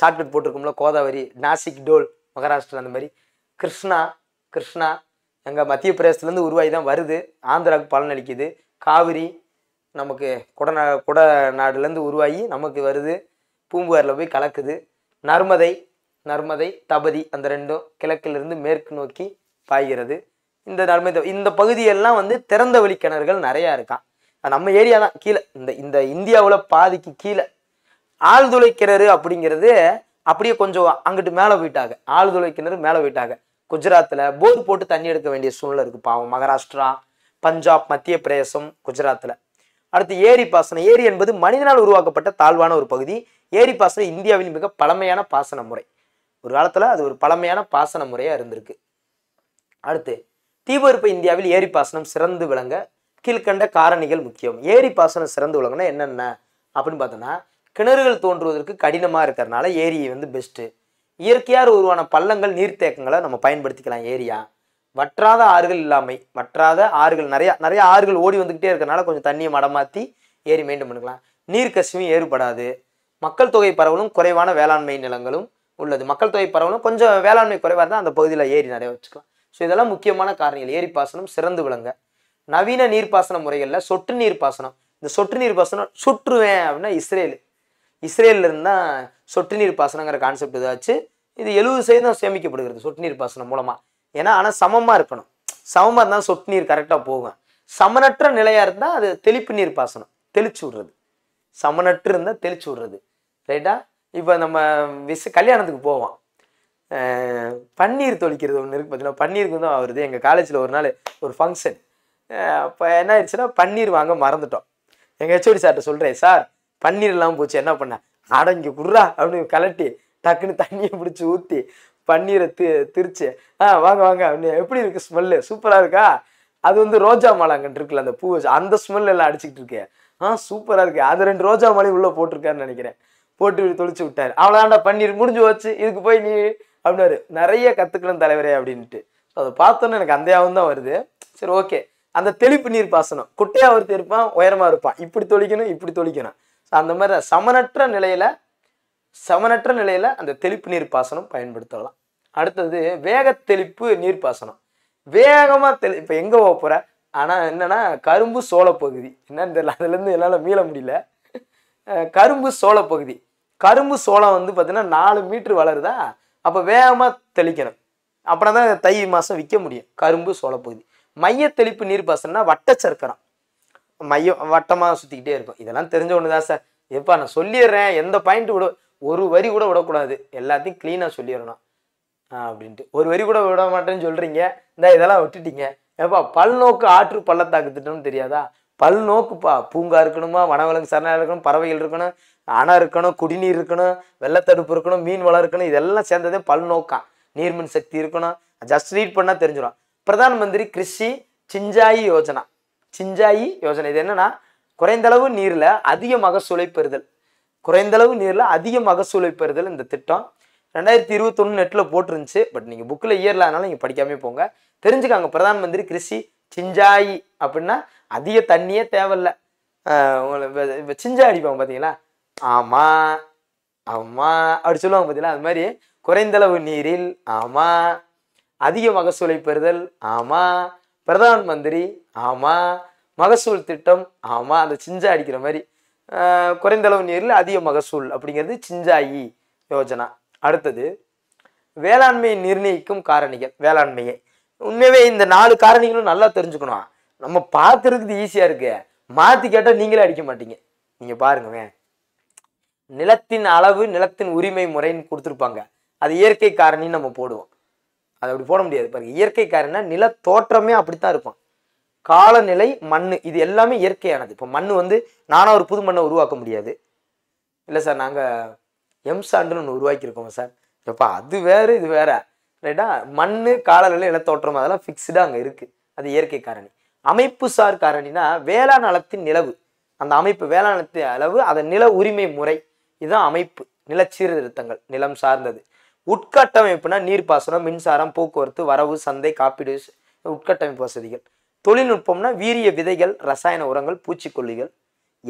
ஷார்ட்கட் போட்டிருக்கோம்ல கோதாவரி நாசிக் டோல் மகாராஷ்டிரா அந்த மாதிரி கிருஷ்ணா கிருஷ்ணா எங்கள் மத்திய பிரதேசத்துலேருந்து உருவாகி தான் வருது ஆந்திராவுக்கு பலனளிக்குது காவிரி நமக்கு குடநா குட நாடுலேருந்து உருவாகி நமக்கு வருது பூம்புகாரில் போய் கலக்குது நர்மதை நர்மதை தபதி அந்த ரெண்டும் கிழக்கிலிருந்து மேற்கு நோக்கி பாய்கிறது இந்த நர்மதை இந்த பகுதியெல்லாம் வந்து திறந்த வழி கிணறுகள் நிறையா இருக்கான் நம்ம ஏரியா தான் கீழே இந்த இந்த இந்தியாவில் பாதிக்கு கீழே ஆழ்துளை கிணறு அப்படிங்கிறது அப்படியே கொஞ்சம் அங்கிட்டு மேலே போயிட்டாங்க ஆழ்துளை கிணறு மேலே போயிட்டாங்க குஜராத்தில் போர் போட்டு தண்ணி எடுக்க வேண்டிய சூழ்நிலை இருக்குது பாவம் மகாராஷ்டிரா பஞ்சாப் மத்திய பிரதேசம் குஜராத்தில் அடுத்து ஏரி பாசனம் ஏரி என்பது மனிதனால் உருவாக்கப்பட்ட தாழ்வான ஒரு பகுதி ஏரி பாசனம் இந்தியாவின் மிக பழமையான பாசன முறை ஒரு காலத்தில் அது ஒரு பழமையான பாசன முறையாக இருந்திருக்கு அடுத்து தீபருப்ப இந்தியாவில் ஏரி பாசனம் சிறந்து விளங்க கீழ்கண்ட காரணிகள் முக்கியம் ஏரி பாசனம் சிறந்து விளங்கினா என்னென்ன அப்படின்னு பார்த்தோன்னா கிணறுகள் தோன்றுவதற்கு கடினமாக இருக்கிறதுனால ஏரியை வந்து பெஸ்ட்டு இயற்கையார் உருவான பள்ளங்கள் நீர்த்தேக்கங்களை நம்ம பயன்படுத்திக்கலாம் ஏரியா வற்றாத ஆறுகள் இல்லாமை வற்றாத ஆறுகள் நிறையா நிறைய ஆறுகள் ஓடி வந்துக்கிட்டே இருக்கிறனால கொஞ்சம் தண்ணியை மடமாற்றி ஏரி மீண்டும் பண்ணிக்கலாம் நீர் கசிவும் ஏற்படாது மக்கள் தொகை பரவலும் குறைவான வேளாண்மை நிலங்களும் உள்ளது மக்கள் தொகை பரவலும் கொஞ்சம் வேளாண்மை குறைவாக இருந்தால் அந்த பகுதியில் ஏரி நிறைய வச்சுக்கலாம் ஸோ இதெல்லாம் முக்கியமான காரணிகள் ஏரி பாசனம் சிறந்து விளங்க நவீன நீர்ப்பாசன முறைகளில் சொட்டு நீர் பாசனம் இந்த சொட்டு நீர் பாசனம் சுற்றுவேன் அப்படின்னா இஸ்ரேல் இஸ்ரேலில் இருந்தால் சொட்டு நீர் பாசனங்கிற கான்செப்ட் இதாச்சு இது எழுபது சதவீதம் சேமிக்கப்படுகிறது சொட்டு நீர் பாசனம் மூலமாக ஏன்னா ஆனால் சமமாக இருக்கணும் சமமாக இருந்தால் சொட்டு நீர் கரெக்டாக போகும் சமனற்ற நிலையாக இருந்தால் அது தெளிப்பு நீர் பாசனம் தெளிச்சு விடுறது சமனற்று இருந்தால் தெளிச்சு விடுறது ரைட்டா இப்போ நம்ம விச கல்யாணத்துக்கு போவோம் பன்னீர் தொளிக்கிறது ஒன்று இருக்குது பார்த்தீங்கன்னா பன்னீருக்கு தான் வருது எங்கள் காலேஜில் ஒரு நாள் ஒரு ஃபங்க்ஷன் அப்போ என்ன ஆயிடுச்சுன்னா பன்னீர் வாங்க மறந்துட்டோம் எங்கள் ஹெச்ஓடி சார்கிட்ட சொல்கிறேன் சார் பன்னீர் இல்லாமல் போச்சு என்ன பண்ண அடங்கி குடுறா அப்படின்னு கலட்டி டக்குன்னு தண்ணியை பிடிச்சி ஊற்றி பன்னீரை தி திரிச்சு ஆ வாங்க வாங்க எப்படி இருக்கு ஸ்மெல்லு சூப்பராக இருக்கா அது வந்து ரோஜா மாலாங்கன் இருக்குல்ல அந்த பூ வச்சு அந்த ஸ்மெல் எல்லாம் அடிச்சுக்கிட்டு இருக்கேன் ஆ சூப்பராக இருக்கு அது ரெண்டு ரோஜா மாலை உள்ளே போட்டிருக்காருன்னு நினைக்கிறேன் போட்டு தொளிச்சு விட்டார் அவ்வளோதான்டா பன்னீர் முடிஞ்சு வச்சு இதுக்கு போய் நீ அப்படின்னாரு நிறைய கற்றுக்கணும் தலைவரே அப்படின்ட்டு அதை பார்த்தோன்னே எனக்கு அந்தையாவும் தான் வருது சரி ஓகே அந்த தெளிப்பு நீர் பாசனம் குட்டையாக ஒருத்தர் இருப்பான் உயரமாக இருப்பான் இப்படி தொளிக்கணும் இப்படி தொளிக்கணும் ஸோ அந்த மாதிரி சமனற்ற நிலையில் சமனற்ற நிலையில் அந்த தெளிப்பு நீர் பாசனம் பயன்படுத்தலாம் அடுத்தது வேக தெளிப்பு நீர் பாசனம் வேகமாக தெளி இப்போ எங்கே போக போகிற ஆனால் என்னென்னா கரும்பு சோளப்பகுதி என்னன்னு தெரியல அதுலேருந்து என்னால் மீள முடியல கரும்பு சோளப்பகுதி கரும்பு சோளம் வந்து பார்த்திங்கன்னா நாலு மீட்ரு வளருதா அப்போ வேகமாக தெளிக்கணும் அப்புறம் தான் தை மாதம் விற்க முடியும் கரும்பு சோள பகுதி மைய தெளிப்பு நீர் பாசனம்னா வட்ட சர்க்கரம் மையம் வட்டமாக சுற்றிக்கிட்டே இருக்கும் இதெல்லாம் தெரிஞ்ச ஒன்று தான் சார் எப்பா நான் சொல்லிடுறேன் எந்த பாயிண்ட் விடு ஒரு வரி கூட விடக்கூடாது எல்லாத்தையும் க்ளீனாக சொல்லிடணும் அப்படின்ட்டு ஒரு வரி கூட விட மாட்டேன்னு சொல்கிறீங்க இந்த இதெல்லாம் விட்டுட்டீங்க ஏப்பா பல்நோக்கு ஆற்று பள்ளத்தாக்கு திட்டம்னு தெரியாதா பல்நோக்குப்பா பூங்கா இருக்கணுமா வனவிலங்கு சரணாலயம் இருக்கணும் பறவைகள் இருக்கணும் அணை இருக்கணும் குடிநீர் இருக்கணும் வெள்ளத்தடுப்பு இருக்கணும் மீன் வளம் இருக்கணும் இதெல்லாம் சேர்ந்ததே பல்நோக்கான் நீர்மின் சக்தி இருக்கணும் ஜஸ்ட் ரீட் பண்ணால் தெரிஞ்சிடும் பிரதான் மந்திரி கிருஷி சிஞ்சாயி யோஜனா சிஞ்சாயி யோஜனை இது என்னென்னா குறைந்தளவு நீரில் அதிக மகசூலை பெறுதல் குறைந்தளவு நீரில் அதிக மகசூலை பெறுதல் இந்த திட்டம் ரெண்டாயிரத்தி இருபத்தொன்று நெட்டில் போட்டிருந்துச்சு பட் நீங்கள் புக்கில் இயரில் அதனால நீங்கள் படிக்காமே போங்க தெரிஞ்சுக்காங்க பிரதான் மந்திரி கிருஷி சிஞ்சாயி அப்படின்னா அதிக தண்ணியே தேவையில்ல இப்போ சிஞ்சா அடிப்பாங்க பார்த்தீங்களா ஆமாம் ஆமா அப்படி சொல்லுவாங்க பார்த்தீங்களா அது மாதிரி குறைந்தளவு நீரில் ஆமாம் அதிக மகசூலை பெறுதல் ஆமாம் பிரதான் மந்திரி ஆமாம் மகசூல் திட்டம் ஆமாம் அந்த சிஞ்சா அடிக்கிற மாதிரி குறைந்தளவு நீரில் அதிக மகசூல் அப்படிங்கிறது சிஞ்சாயி யோஜனா அடுத்தது வேளாண்மையை நிர்ணயிக்கும் காரணிகள் வேளாண்மையை உண்மையாகவே இந்த நாலு காரணிகளும் நல்லா தெரிஞ்சுக்கணும் நம்ம பார்த்துருக்குது ஈஸியாக இருக்கு மாற்றி கேட்டால் நீங்களே அடிக்க மாட்டீங்க நீங்கள் பாருங்க நிலத்தின் அளவு நிலத்தின் உரிமை முறைன்னு கொடுத்துருப்பாங்க அது இயற்கை காரணின்னு நம்ம போடுவோம் அது அப்படி போட முடியாது பாருங்க இயற்கை காரணம் நில தோற்றமே அப்படித்தான் இருக்கும் காலநிலை மண் இது எல்லாமே இயற்கையானது இப்போ மண் வந்து நானாக ஒரு புது மண்ணை உருவாக்க முடியாது இல்லை சார் நாங்கள் எம்சாண்டுன்னு ஒன்று உருவாக்கியிருக்கோம் சார் இப்போ அது வேறு இது வேற ரைட்டா மண் காலநிலை தோற்றம் அதெல்லாம் ஃபிக்ஸ்டாக அங்கே இருக்குது அது இயற்கை காரணி அமைப்பு சார் காரணினா வேளாண் நலத்தின் நிலவு அந்த அமைப்பு வேளாண் நலத்தின் அளவு அதன் நில உரிமை முறை இதுதான் அமைப்பு நில சீர்திருத்தங்கள் நிலம் சார்ந்தது உட்கட்டமைப்புனா நீர்ப்பாசனம் மின்சாரம் போக்குவரத்து வரவு சந்தை காப்பீடு உட்கட்டமைப்பு வசதிகள் தொழில்நுட்பம்னா வீரிய விதைகள் ரசாயன உரங்கள் பூச்சிக்கொல்லிகள்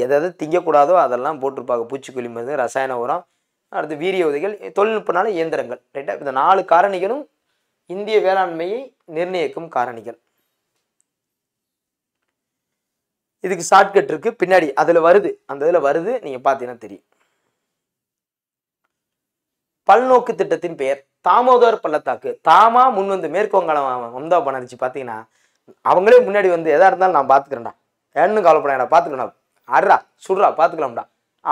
எதாவது திங்கக்கூடாதோ அதெல்லாம் போட்டிருப்பாங்க பூச்சிக்கொல்லி மருந்து ரசாயன உரம் அடுத்து வீரிய உதைகள் தொழில்நுட்பனால இயந்திரங்கள் ரைட்டா இந்த நாலு காரணிகளும் இந்திய வேளாண்மையை நிர்ணயிக்கும் காரணிகள் இதுக்கு ஷார்ட்கட் இருக்கு பின்னாடி அதுல வருது அந்த இதுல வருது நீங்க பாத்தீங்கன்னா தெரியும் பல்நோக்கு திட்டத்தின் பெயர் தாமோதர் பள்ளத்தாக்கு தாமா முன்வந்து மேற்கு வங்காளம் மம்தா பானர்ஜி பாத்தீங்கன்னா அவங்களே முன்னாடி வந்து எதாக இருந்தாலும் நான் பார்த்துக்கிறேன்டா என்ன கவலைப்படா என்ன பார்த்துக்கணும் அடுறா சுடுறா பார்த்துக்கலாம்டா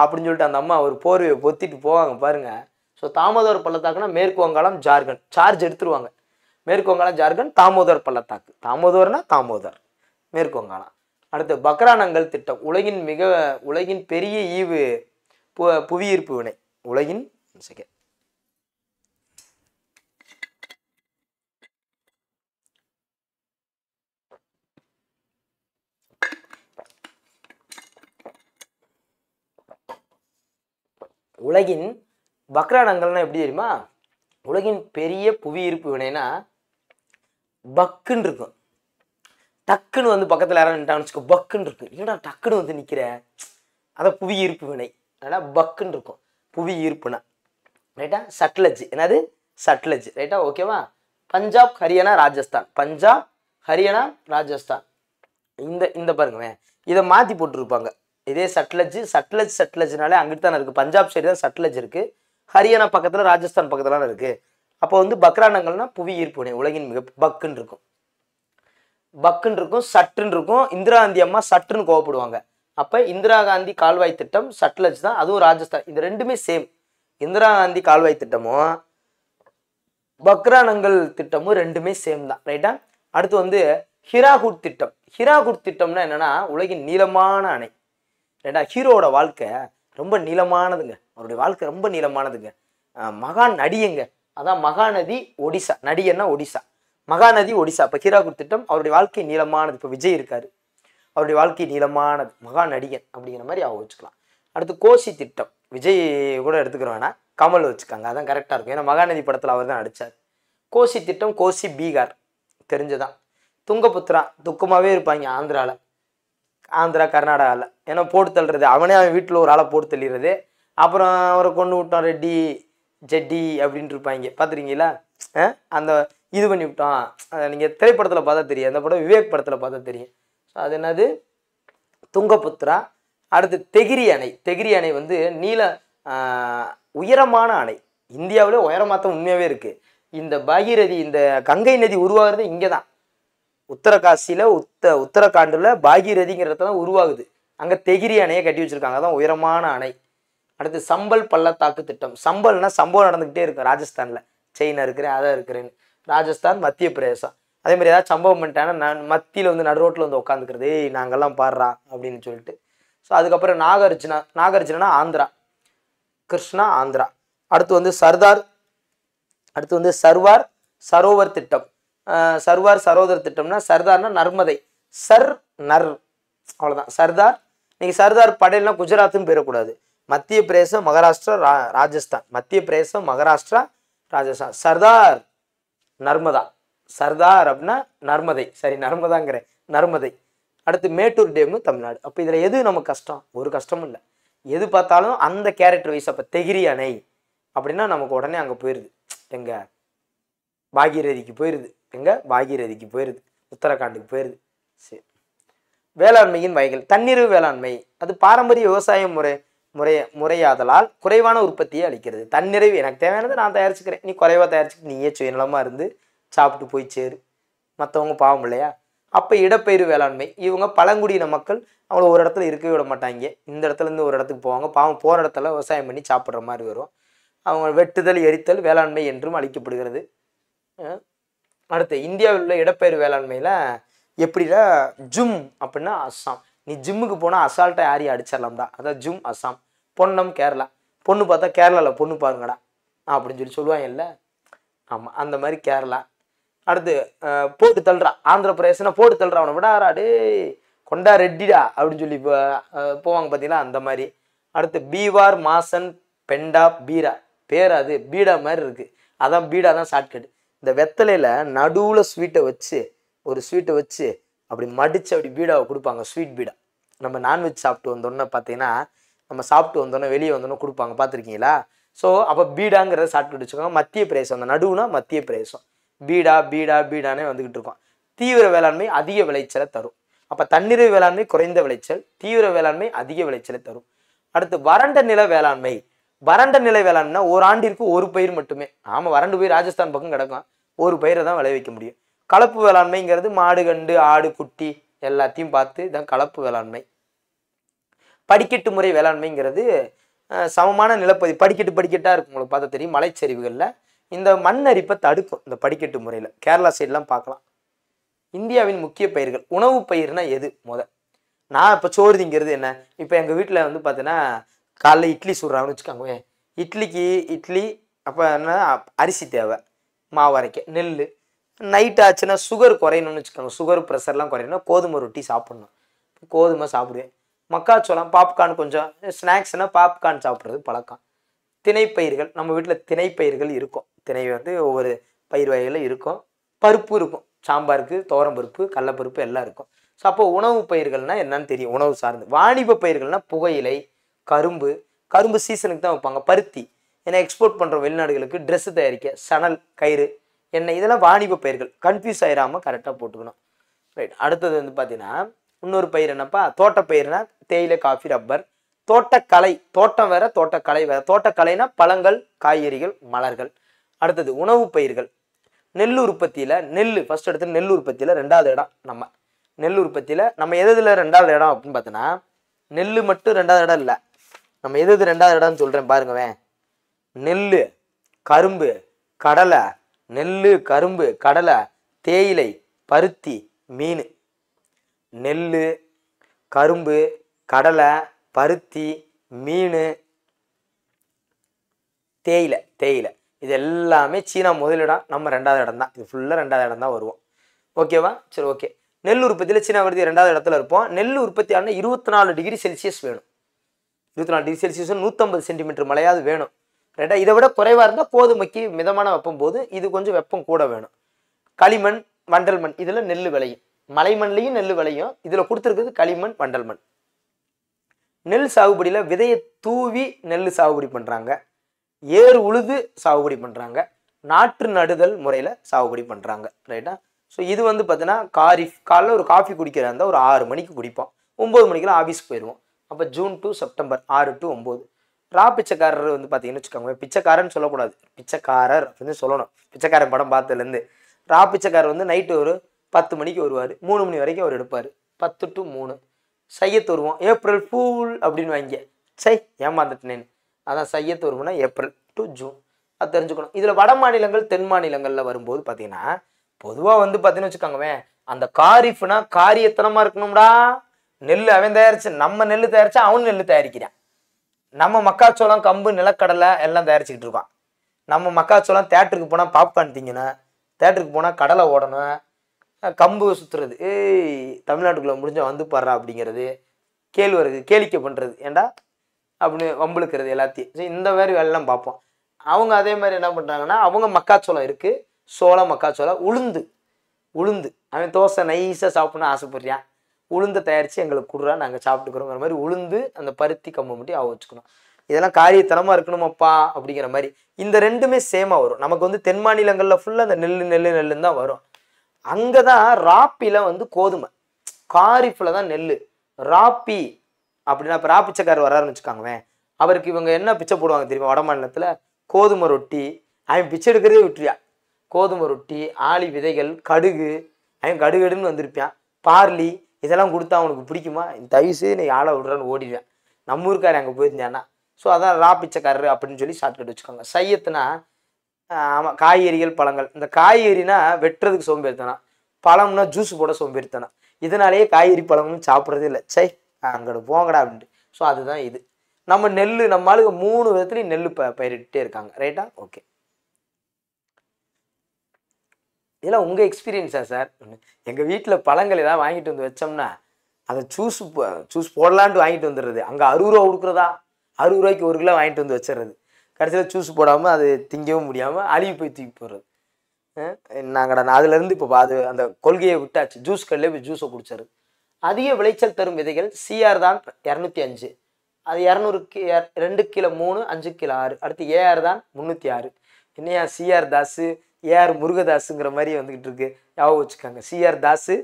அப்படின்னு சொல்லிட்டு அந்த அம்மா ஒரு போர்வையை பொத்திட்டு போவாங்க பாருங்கள் ஸோ தாமோதர் பள்ளத்தாக்குனா மேற்கு வங்காளம் ஜார்க்கண்ட் சார்ஜ் எடுத்துருவாங்க மேற்கு வங்காளம் ஜார்க்கண்ட் தாமோதர் பள்ளத்தாக்கு தாமோதர்னா தாமோதர் மேற்கு வங்காளம் அடுத்து பக்ரானங்கள் திட்டம் உலகின் மிக உலகின் பெரிய ஈவு பு புவியீர்ப்பு வினை உலகின் செகண்ட் உலகின் பக்ராடங்கள்னால் எப்படி தெரியுமா உலகின் பெரிய புவி இருப்பு வினைனா பக்குன்னு இருக்கும் டக்குன்னு வந்து பக்கத்தில் யாரும் நின்றான்னு வச்சுக்கோ பக்குன்னு இருக்கும் என்னடா டக்குன்னு வந்து நிற்கிற அதான் புவி ஈர்ப்பு வினை அதனால் பக்குன்னு இருக்கும் புவி இருப்புனா ரைட்டா சட்லஜ் என்னது சட்லஜ் ரைட்டா ஓகேவா பஞ்சாப் ஹரியானா ராஜஸ்தான் பஞ்சாப் ஹரியானா ராஜஸ்தான் இந்த இந்த பாருங்க இதை மாற்றி போட்டிருப்பாங்க இதே சட்லஜ் சட்லஜ் சட்லஜ்னாலே அங்கிட்டு தான் இருக்குது பஞ்சாப் சைடு தான் சட்லஜ் இருக்குது ஹரியானா பக்கத்தில் ராஜஸ்தான் தான் இருக்குது அப்போ வந்து பக்ரானங்கள்னா புவி ஈர்ப்பு வினை உலகின் மிக பக்குன்னு இருக்கும் பக்குன்னு இருக்கும் சட்டுன்னு இருக்கும் இந்திரா காந்தி அம்மா சட்டுன்னு கோவப்படுவாங்க அப்போ இந்திரா காந்தி கால்வாய் திட்டம் சட்லஜ் தான் அதுவும் ராஜஸ்தான் இது ரெண்டுமே சேம் இந்திரா காந்தி கால்வாய் திட்டமும் பக்ரானங்கள் திட்டமும் ரெண்டுமே சேம் தான் ரைட்டா அடுத்து வந்து ஹிராகுட் திட்டம் ஹிராகுட் திட்டம்னா என்னன்னா உலகின் நீளமான அணை ரெண்டா ஹீரோவோட வாழ்க்கை ரொம்ப நீளமானதுங்க அவருடைய வாழ்க்கை ரொம்ப நீளமானதுங்க மகான் நடிகைங்க அதான் மகாநதி ஒடிசா நடிகன்னா ஒடிசா மகாநதி ஒடிசா இப்போ ஹீராகுர் திட்டம் அவருடைய வாழ்க்கை நீளமானது இப்போ விஜய் இருக்காரு அவருடைய வாழ்க்கை நீளமானது மகா நடிகன் அப்படிங்கிற மாதிரி அவங்க வச்சுக்கலாம் அடுத்து கோசி திட்டம் விஜய் கூட எடுத்துக்கிறோன்னா கமல் வச்சுக்காங்க அதான் கரெக்டாக இருக்கும் ஏன்னா மகாநதி படத்தில் அவர் தான் நடித்தார் கோசி திட்டம் கோசி பீகார் தெரிஞ்சதான் துங்கபுத்திரா துக்கமாகவே இருப்பாங்க ஆந்திராவில் ஆந்திரா கர்நாடகாவில் ஏன்னா போட்டு தள்ளுறது அவனே அவன் வீட்டில் ஒரு ஆளை போட்டு தள்ளிடுறது அப்புறம் அவரை கொண்டு விட்டான் ரெட்டி ஜெட்டி அப்படின்ட்டு இருப்பாங்க பார்த்துருக்கீங்களா அந்த இது பண்ணி விட்டான் நீங்கள் திரைப்படத்தில் பார்த்தா தெரியும் அந்த படம் விவேக் படத்தில் பார்த்தா தெரியும் ஸோ அது என்னது துங்கபுத்ரா அடுத்து தெகிரி அணை தெகிரி அணை வந்து நீல உயரமான அணை இந்தியாவிலே உயரமாக தான் உண்மையாகவே இருக்குது இந்த பகீரதி இந்த கங்கை நதி உருவாகிறது இங்கே தான் உத்தரகாசியில் உத்த உத்தரகாண்டில் பாகீரதிங்கிற இடத்துல தான் உருவாகுது அங்கே தெகிரி அணையை கட்டி வச்சுருக்காங்க அதான் உயரமான அணை அடுத்து சம்பல் பள்ளத்தாக்கு திட்டம் சம்பல்னா சம்பவம் நடந்துக்கிட்டே இருக்கும் ராஜஸ்தானில் சைனா இருக்கிறேன் அதை இருக்கிறேன்னு ராஜஸ்தான் மத்திய பிரதேசம் அதே மாதிரி ஏதாவது சம்பவம் பண்ணிட்டாங்கன்னா நான் மத்தியில் வந்து நடு ரோட்டில் வந்து உட்காந்துக்கிறது நாங்கள்லாம் பாடுறா அப்படின்னு சொல்லிட்டு ஸோ அதுக்கப்புறம் நாகார்ஜுனா நாகார்ஜுனா ஆந்திரா கிருஷ்ணா ஆந்திரா அடுத்து வந்து சர்தார் அடுத்து வந்து சர்வார் சரோவர் திட்டம் சர்வார் சரோதர் திட்டம்னா சர்தார்னா நர்மதை சர் நர் அவ்வளோதான் சர்தார் நீங்கள் சர்தார் படையெல்லாம் குஜராத்துன்னு பெறக்கூடாது மத்திய பிரதேசம் மகாராஷ்டிரா ரா ராஜஸ்தான் மத்திய பிரதேசம் மகாராஷ்டிரா ராஜஸ்தான் சர்தார் நர்மதா சர்தார் அப்படின்னா நர்மதை சரி நர்மதாங்கிறேன் நர்மதை அடுத்து மேட்டூர் டேமு தமிழ்நாடு அப்போ இதில் எது நமக்கு கஷ்டம் ஒரு கஷ்டமும் இல்லை எது பார்த்தாலும் அந்த கேரக்டர் வைஸ் அப்போ தெகிரி அணை அப்படின்னா நமக்கு உடனே அங்கே போயிடுது எங்கள் பாகியரதிக்கு போயிடுது எங்கே பாகீரதிக்கு போயிடுது உத்தரகாண்டுக்கு போயிடுது சரி வேளாண்மையின் வகைகள் தண்ணீர் வேளாண்மை அது பாரம்பரிய விவசாய முறை முறைய முறையாதலால் குறைவான உற்பத்தியை அளிக்கிறது தன்னிறைவு எனக்கு தேவையானது நான் தயாரிச்சுக்கிறேன் நீ குறைவாக தயாரிச்சுட்டு நீயே சுயநலமாக இருந்து சாப்பிட்டு போய் சேரு மற்றவங்க பாவம் இல்லையா அப்போ இடப்பெயர்வு வேளாண்மை இவங்க பழங்குடியின மக்கள் அவங்கள ஒரு இடத்துல இருக்கவே விட மாட்டாங்க இந்த இடத்துலேருந்து ஒரு இடத்துக்கு போவாங்க பாவம் போகிற இடத்துல விவசாயம் பண்ணி சாப்பிட்ற மாதிரி வரும் அவங்க வெட்டுதல் எரித்தல் வேளாண்மை என்றும் அழைக்கப்படுகிறது அடுத்து இந்தியாவில் உள்ள இடப்பெயர் வேளாண்மையில் எப்படிடா ஜும் அப்படின்னா அஸ்ஸாம் நீ ஜிம்முக்கு போனால் அசால்ட்டாக யாரையும் அடிச்சிடலாம்டா அதான் ஜும் அஸ்ஸாம் பொன்னம் கேரளா பொண்ணு பார்த்தா கேரளாவில் பொண்ணு பாருங்கடா அப்படின்னு சொல்லி சொல்லுவாங்க இல்லை ஆமாம் அந்த மாதிரி கேரளா அடுத்து போட்டு தள்ளுறா ஆந்திர பிரதேசனா போட்டு தள்ளுறா அவனை விட டே கொண்டா ரெட்டிடா அப்படின்னு சொல்லி இப்போ போவாங்க பார்த்தீங்களா அந்த மாதிரி அடுத்து பீவார் மாசன் பெண்டா பீரா பேர் அது பீடா மாதிரி இருக்குது அதான் பீடா தான் ஷார்ட்கட் இந்த வெத்தலையில் நடுவில் ஸ்வீட்டை வச்சு ஒரு ஸ்வீட்டை வச்சு அப்படி மடித்து அப்படி பீடாவை கொடுப்பாங்க ஸ்வீட் பீடா நம்ம நான்வெஜ் சாப்பிட்டு வந்தோன்னே பார்த்தீங்கன்னா நம்ம சாப்பிட்டு வந்தோன்னே வெளியே வந்தோன்னே கொடுப்பாங்க பார்த்துருக்கீங்களா ஸோ அப்போ பீடாங்கிறத சாப்பிட்டு வச்சுக்கோங்க மத்திய பிரதேசம் அந்த நடுவுனா மத்திய பிரதேசம் பீடா பீடா பீடானே வந்துக்கிட்டு இருக்கோம் தீவிர வேளாண்மை அதிக விளைச்சலை தரும் அப்போ தன்னிறை வேளாண்மை குறைந்த விளைச்சல் தீவிர வேளாண்மை அதிக விளைச்சலை தரும் அடுத்து வறண்ட நில வேளாண்மை வறண்ட நிலை வேளாண்மைனா ஒரு ஆண்டிற்கு ஒரு பயிர் மட்டுமே ஆமாம் வறண்டு போய் ராஜஸ்தான் பக்கம் கிடக்கும் ஒரு பயிரை தான் விளைவிக்க முடியும் கலப்பு வேளாண்மைங்கிறது மாடு கண்டு ஆடு குட்டி எல்லாத்தையும் பார்த்து தான் கலப்பு வேளாண்மை படிக்கட்டு முறை வேளாண்மைங்கிறது சமமான நிலப்பதி படிக்கட்டு படிக்கட்டாக இருக்கும் உங்களுக்கு பார்த்தா தெரியும் மலைச்சரிவுகளில் இந்த மண் அரிப்பை தடுக்கும் இந்த படிக்கட்டு முறையில் கேரளா சைட்லாம் பார்க்கலாம் இந்தியாவின் முக்கிய பயிர்கள் உணவு பயிர்னா எது முத நான் இப்போ சோறுதிங்கிறது என்ன இப்போ எங்கள் வீட்டில் வந்து பார்த்தீங்கன்னா காலைல இட்லி சுடுறாங்கன்னு வச்சுக்கோங்க இட்லிக்கு இட்லி அப்போ என்ன அரிசி தேவை மாவு அரைக்க நெல் நைட் ஆச்சுன்னா சுகர் குறையணும்னு வச்சுக்கோங்க சுகர் ப்ரெஷர்லாம் குறையணும்னா கோதுமை ரொட்டி சாப்பிட்ணும் கோதுமை சாப்பிடுவேன் மக்காச்சோளம் பாப்கார்ன் கொஞ்சம் ஸ்நாக்ஸ்னால் பாப்கார்ன் சாப்பிட்றது பழக்கம் திணைப்பயிர்கள் நம்ம வீட்டில் திணைப்பயிர்கள் இருக்கும் திணை வந்து ஒவ்வொரு பயிர் வகையில் இருக்கும் பருப்பு இருக்கும் சாம்பாருக்கு பருப்பு கடலப்பருப்பு எல்லாம் இருக்கும் ஸோ அப்போ உணவு பயிர்கள்னால் என்னன்னு தெரியும் உணவு சார்ந்து வாணிப பயிர்கள்னால் புகையிலை கரும்பு கரும்பு சீசனுக்கு தான் வைப்பாங்க பருத்தி ஏன்னா எக்ஸ்போர்ட் பண்ணுற வெளிநாடுகளுக்கு ட்ரெஸ்ஸு தயாரிக்க சணல் கயிறு என்ன இதெல்லாம் வாணிப பயிர்கள் கன்ஃபியூஸ் ஆயிடாமல் கரெக்டாக போட்டுக்கணும் ரைட் அடுத்தது வந்து பார்த்தீங்கன்னா இன்னொரு பயிர் என்னப்பா தோட்டப்பயிர்னா தேயிலை காஃபி ரப்பர் தோட்டக்கலை தோட்டம் வேற தோட்டக்கலை வேற தோட்டக்கலைனா பழங்கள் காய்கறிகள் மலர்கள் அடுத்தது உணவு பயிர்கள் நெல் உற்பத்தியில் நெல் ஃபஸ்ட் எடுத்து நெல் உற்பத்தியில் ரெண்டாவது இடம் நம்ம நெல் உற்பத்தியில் நம்ம எது இதில் ரெண்டாவது இடம் அப்படின்னு பார்த்தோன்னா நெல் மட்டும் ரெண்டாவது இடம் இல்லை நம்ம எது ரெண்டாவது இடம்னு சொல்கிறேன் பாருங்கவேன் நெல் கரும்பு கடலை நெல் கரும்பு கடலை தேயிலை பருத்தி மீன் நெல் கரும்பு கடலை பருத்தி மீன் தேயிலை தேயிலை இது எல்லாமே சீனா முதலிடம் நம்ம ரெண்டாவது இடம் தான் இது ஃபுல்லாக ரெண்டாவது இடம் தான் வருவோம் ஓகேவா சரி ஓகே நெல் உற்பத்தியில் சீனா வருது ரெண்டாவது இடத்துல இருப்போம் நெல் உற்பத்தி ஆனால் இருபத்தி நாலு டிகிரி செல்சியஸ் வேணும் இருபத்தி நாலு டிகிரி செல்சியஸும் நூற்றம்பது சென்டிமீட்டர் மழையாவது வேணும் ரைட்டா இதை விட குறைவாக இருந்தால் கோதுமைக்கு மிதமான வெப்பம் போது இது கொஞ்சம் வெப்பம் கூட வேணும் களிமண் வண்டல் மண் இதில் நெல் விளையும் மலை மண்லையும் நெல் விளையும் இதில் கொடுத்துருக்குது களிமண் வண்டல் மண் நெல் சாகுபடியில் விதையை தூவி நெல் சாகுபடி பண்ணுறாங்க ஏர் உழுது சாகுபடி பண்ணுறாங்க நாற்று நடுதல் முறையில் சாகுபடி பண்ணுறாங்க ரைட்டா ஸோ இது வந்து பார்த்தீங்கன்னா காரிஃப் காலைல ஒரு காஃபி குடிக்கிறதா இருந்தால் ஒரு ஆறு மணிக்கு குடிப்போம் ஒம்பது மணிக்கெலாம் ஆஃபீஸ் போயிடுவோம் அப்போ ஜூன் டு செப்டம்பர் ஆறு டு ஒம்பது ரா பிச்சைக்காரர் வந்து பார்த்தீங்கன்னு வச்சுக்கோங்க பிச்சைக்காரன் சொல்லக்கூடாது பிச்சைக்காரர் அப்படின்னு சொல்லணும் பிச்சைக்காரன் படம் பார்த்ததுலேருந்து ரா பிச்சைக்காரர் வந்து நைட்டு ஒரு பத்து மணிக்கு வருவார் மூணு மணி வரைக்கும் அவர் எடுப்பார் பத்து டு மூணு சையத் வருவோம் ஏப்ரல் ஃபூல் அப்படின்னு வாங்க சை ஏமாந்துட்டேன் அதான் சையத் வருவோம்னா ஏப்ரல் டு ஜூன் அது தெரிஞ்சுக்கணும் இதில் வட மாநிலங்கள் தென் மாநிலங்களில் வரும்போது பார்த்தீங்கன்னா பொதுவாக வந்து பார்த்தீங்கன்னு வச்சுக்கோங்கவேன் அந்த காரிஃப்னா காரியத்தனமாக இருக்கணும்டா நெல் அவன் தயாரிச்சு நம்ம நெல் தயாரிச்சா அவன் நெல் தயாரிக்கிறான் நம்ம மக்காச்சோளம் கம்பு நிலக்கடலை எல்லாம் தயாரிச்சுக்கிட்டு இருக்கான் நம்ம மக்காச்சோளம் தேட்டருக்கு போனால் பாப்கார்ன் திங்கணும் தேட்டருக்கு போனால் கடலை ஓடணும் கம்பு சுற்றுறது ஏய் தமிழ்நாட்டுக்குள்ளே முடிஞ்சால் வந்து பாடுறா அப்படிங்கிறது கேழ்வரகு கேளிக்கை பண்ணுறது ஏண்டா அப்படின்னு வம்புழுக்கிறது எல்லாத்தையும் ஸோ இந்த மாதிரி வேலைலாம் பார்ப்போம் அவங்க அதே மாதிரி என்ன பண்ணுறாங்கன்னா அவங்க மக்காச்சோளம் இருக்குது சோளம் மக்காச்சோளம் உளுந்து உளுந்து அவன் தோசை நைஸாக சாப்பிட்ணுன்னு ஆசைப்படுறான் உளுந்தை தயாரித்து எங்களுக்கு கொடுறா நாங்கள் சாப்பிட்டுக்கிறோங்கிற மாதிரி உளுந்து அந்த பருத்தி கம்பை மட்டும் ஆக வச்சுக்கணும் இதெல்லாம் காரியத்தனமாக இருக்கணுமாப்பா அப்படிங்கிற மாதிரி இந்த ரெண்டுமே சேமாக வரும் நமக்கு வந்து தென் மாநிலங்களில் ஃபுல்லாக அந்த நெல் நெல் நெல்லுன்னு தான் வரும் அங்கே தான் ராப்பியில் வந்து கோதுமை காரிஃபில் தான் நெல் ராப்பி அப்படின்னா இப்போ ராப்பிச்சக்கார் வராருன்னு வச்சுக்காங்களேன் அவருக்கு இவங்க என்ன பிச்சை போடுவாங்க தெரியுமா வட மாநிலத்தில் கோதுமை ரொட்டி அவன் பிச்சை எடுக்கிறதே விட்டுறியா கோதுமை ரொட்டி ஆளி விதைகள் கடுகு அவன் கடுகடுன்னு வந்திருப்பான் பார்லி இதெல்லாம் கொடுத்தா அவனுக்கு பிடிக்குமா செய்து நீ ஆளை விடுறேன்னு ஓடிடுவேன் நம்ம ஊருக்கார் அங்கே போயிருந்தேன்னா ஸோ அதான் ரா பிச்சைக்காரரு அப்படின்னு சொல்லி ஷார்ட்கட் வச்சுக்கோங்க சையத்துனா ஆமாம் காய்கறிகள் பழங்கள் இந்த காய்கறினா வெட்டுறதுக்கு சோம்பேறித்தனம் பழம்னா ஜூஸ் போட சோம்பேறித்தனம் இதனாலேயே காய்கறி பழமும் சாப்பிட்றதே இல்லை சை அங்கே போங்கடா அப்படின்ட்டு ஸோ அதுதான் இது நம்ம நெல் நம்மளுக்கு மூணு விதத்துலையும் நெல் ப பயிரிட்டே இருக்காங்க ரைட்டா ஓகே இதெல்லாம் உங்கள் எக்ஸ்பீரியன்ஸா சார் எங்கள் வீட்டில் பழங்கள் ஏதாவது வாங்கிட்டு வந்து வச்சோம்னா அதை சூஸ் சூஸ் போடலான்ட்டு வாங்கிட்டு வந்துடுறது அங்கே அறுபது ரூபா கொடுக்குறதா அறுபது ரூபாய்க்கு ஒரு கிலோ வாங்கிட்டு வந்து வச்சிடுறது கடைசியில் சூஸ் போடாமல் அது திங்கவும் முடியாமல் அழிவு போய் தூக்கி போடுறது நாங்கள் நான் அதுலேருந்து இப்போ அது அந்த கொள்கையை விட்டாச்சு ஜூஸ் கல்லே போய் ஜூஸை குடிச்சாரு அதிக விளைச்சல் தரும் விதைகள் சிஆர் தான் இரநூத்தி அஞ்சு அது இரநூறுக்கு ரெண்டு கிலோ மூணு அஞ்சு கிலோ ஆறு அடுத்து ஏஆர் தான் முந்நூற்றி ஆறு என்னையா சிஆர் தாஸு ஏஆர் முருகதாஸுங்கிற மாதிரி வந்துக்கிட்டு இருக்கு ஞாபகம் வச்சுக்காங்க சிஆர் தாஸு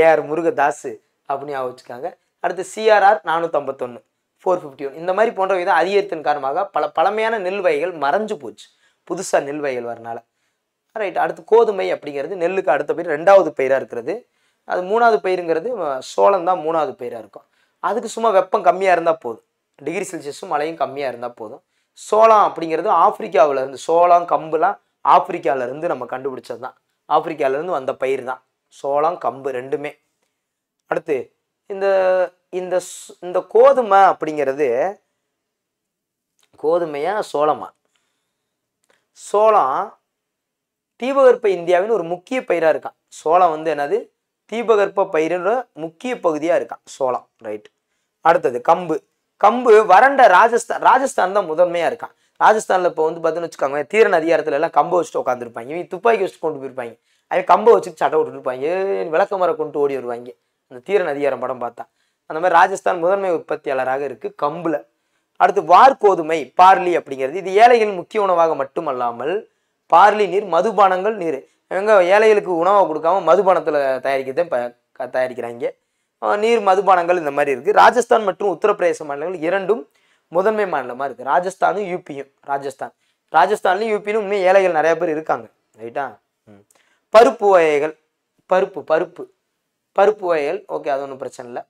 ஏஆர் முருகதாஸு அப்படின்னு ஞாபகம் வச்சுக்காங்க அடுத்து சிஆர்ஆர் நானூற்றம்பத்தொன்று ஃபோர் ஃபிஃப்டி ஒன் இந்த மாதிரி போன்ற விதம் அதிகரித்தின் காரணமாக பல பழமையான நெல் வகைகள் மறைஞ்சு போச்சு புதுசாக நெல் வகைகள் வரனால ரைட் அடுத்து கோதுமை அப்படிங்கிறது நெல்லுக்கு அடுத்த பயிர் ரெண்டாவது பயிராக இருக்கிறது அது மூணாவது பயிருங்கிறது சோளம் தான் மூணாவது பயிராக இருக்கும் அதுக்கு சும்மா வெப்பம் கம்மியாக இருந்தால் போதும் டிகிரி செல்சியஸும் மழையும் கம்மியாக இருந்தால் போதும் சோளம் அப்படிங்கிறது ஆப்பிரிக்காவில் இருந்து சோளம் கம்புலாம் ஆப்பிரிக்காவிலேருந்து நம்ம கண்டுபிடிச்சது தான் ஆப்பிரிக்காவிலேருந்து வந்த பயிர் தான் சோளம் கம்பு ரெண்டுமே அடுத்து இந்த இந்த இந்த கோதுமை அப்படிங்கிறது கோதுமையா சோளமா சோளம் தீபகற்ப இந்தியாவின் ஒரு முக்கிய பயிராக இருக்கான் சோளம் வந்து என்னது தீபகற்ப பயிரோட முக்கிய பகுதியாக இருக்கான் சோளம் ரைட் அடுத்தது கம்பு கம்பு வறண்ட ராஜஸ்தான் ராஜஸ்தான் தான் முதன்மையாக இருக்கான் ராஜஸ்தானில் இப்போ வந்து பார்த்தோன்னு வச்சுக்கோங்க தீரன் அதிகாரத்தில் எல்லாம் கம்ப வச்சுட்டு உட்காந்துருப்பாங்க இவங்க துப்பாக்கி வச்சுட்டு கொண்டு போயிருப்பாங்க அவன் கம்ப வச்சுட்டு சட்டை விட்டுருப்பாங்க விளக்க மரம் கொண்டு ஓடி வருவாங்க அந்த தீரன் அதிகாரம் படம் பார்த்தா அந்த மாதிரி ராஜஸ்தான் முதன்மை உற்பத்தியாளராக இருக்குது கம்பில் அடுத்து வார் கோதுமை பார்லி அப்படிங்கிறது இது ஏழைகளின் முக்கிய உணவாக மட்டுமல்லாமல் பார்லி நீர் மதுபானங்கள் நீர் இவங்க ஏழைகளுக்கு உணவை கொடுக்காம மதுபானத்தில் தயாரிக்கிறதே தயாரிக்கிறாங்க நீர் மதுபானங்கள் இந்த மாதிரி இருக்குது ராஜஸ்தான் மற்றும் உத்தரப்பிரதேச மாநிலங்கள் இரண்டும் முதன்மை மாநிலமாக இருக்குது ராஜஸ்தானும் யூபியும் ராஜஸ்தான் ராஜஸ்தான்லையும் யூபியிலும் இன்னும் ஏழைகள் நிறையா பேர் இருக்காங்க ரைட்டா பருப்பு வகைகள் பருப்பு பருப்பு பருப்பு வகைகள் ஓகே அது ஒன்றும் பிரச்சனை இல்லை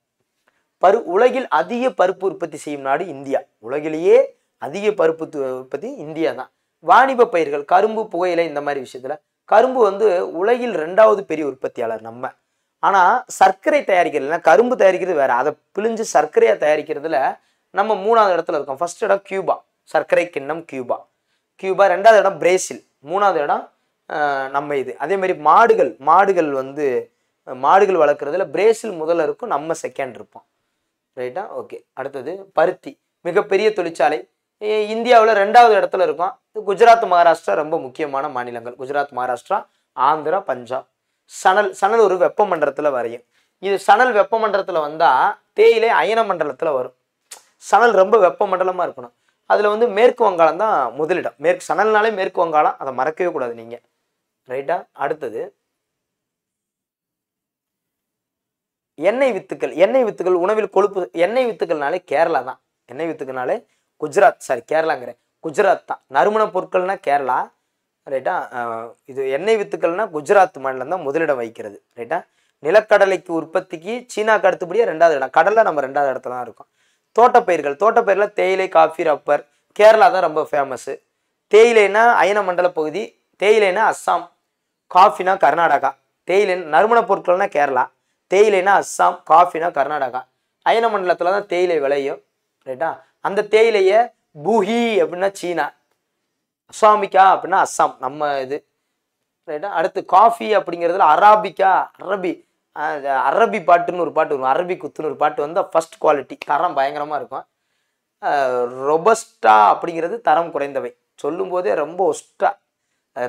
பரு உலகில் அதிக பருப்பு உற்பத்தி செய்யும் நாடு இந்தியா உலகிலேயே அதிக பருப்பு உற்பத்தி இந்தியா தான் வாணிப பயிர்கள் கரும்பு புகையிலை இந்த மாதிரி விஷயத்தில் கரும்பு வந்து உலகில் ரெண்டாவது பெரிய உற்பத்தியாளர் நம்ம ஆனால் சர்க்கரை தயாரிக்கிறதுனா கரும்பு தயாரிக்கிறது வேறு அதை பிழிஞ்சு சர்க்கரையாக தயாரிக்கிறதுல நம்ம மூணாவது இடத்துல இருக்கோம் ஃபர்ஸ்ட் இடம் கியூபா சர்க்கரை கிண்ணம் கியூபா கியூபா ரெண்டாவது இடம் பிரேசில் மூணாவது இடம் நம்ம இது அதே மாதிரி மாடுகள் மாடுகள் வந்து மாடுகள் வளர்க்குறதுல பிரேசில் முதல்ல இருக்கும் நம்ம செகண்ட் இருப்போம் ரைட்டா ஓகே அடுத்தது பருத்தி மிகப்பெரிய தொழிற்சாலை இந்தியாவில் ரெண்டாவது இடத்துல இருக்கும் குஜராத் மகாராஷ்டிரா ரொம்ப முக்கியமான மாநிலங்கள் குஜராத் மகாராஷ்டிரா ஆந்திரா பஞ்சாப் சணல் சணல் ஒரு வெப்பமண்டலத்தில் வரையும் இது சணல் வெப்பமண்டலத்தில் வந்தால் தேயிலை அயன மண்டலத்தில் வரும் சணல் ரொம்ப வெப்பமண்டலமாக இருக்கணும் அதில் வந்து மேற்கு வங்காளம் தான் முதலிடம் மேற்கு சணல்னாலே மேற்கு வங்காளம் அதை மறக்கவே கூடாது நீங்கள் ரைட்டா அடுத்தது எண்ணெய் வித்துக்கள் எண்ணெய் வித்துக்கள் உணவில் கொழுப்பு எண்ணெய் வித்துக்கள்னாலே கேரளா தான் எண்ணெய் வித்துக்கள்னாலே குஜராத் சாரி கேரளாங்கிறேன் குஜராத் தான் நறுமண பொருட்கள்னா கேரளா ரைட்டா இது எண்ணெய் வித்துக்கள்னா குஜராத் மாநிலம் தான் முதலிடம் வைக்கிறது ரைட்டா நிலக்கடலைக்கு உற்பத்திக்கு சீனாக்கு அடுத்தபடியாக ரெண்டாவது இடம் கடலில் நம்ம ரெண்டாவது இடத்துல தான் இருக்கோம் தோட்டப்பயிர்கள் தோட்டப்பயிரில் தேயிலை காஃபி ரப்பர் கேரளா தான் ரொம்ப ஃபேமஸ்ஸு தேயிலைனா அயன மண்டல பகுதி தேயிலைனா அஸ்ஸாம் காஃபினா கர்நாடகா தேயிலை நறுமண பொருட்கள்னா கேரளா தேயிலைனா அஸ்ஸாம் காஃபினா கர்நாடகா அயன மண்டலத்தில் தான் தேயிலை விளையும் ரைட்டா அந்த தேயிலையை பூஹி அப்படின்னா சீனா அஸ்ஸாமிக்கா அப்படின்னா அஸ்ஸாம் நம்ம இது ரைட்டா அடுத்து காஃபி அப்படிங்கிறதுல அராபிக்கா அரபி அரபி பாட்டுன்னு ஒரு பாட்டு வரும் அரபி குத்துன்னு ஒரு பாட்டு வந்து ஃபஸ்ட் குவாலிட்டி தரம் பயங்கரமாக இருக்கும் ரொபஸ்டா அப்படிங்கிறது தரம் குறைந்தவை சொல்லும்போதே ரொம்ப ஒஸ்டா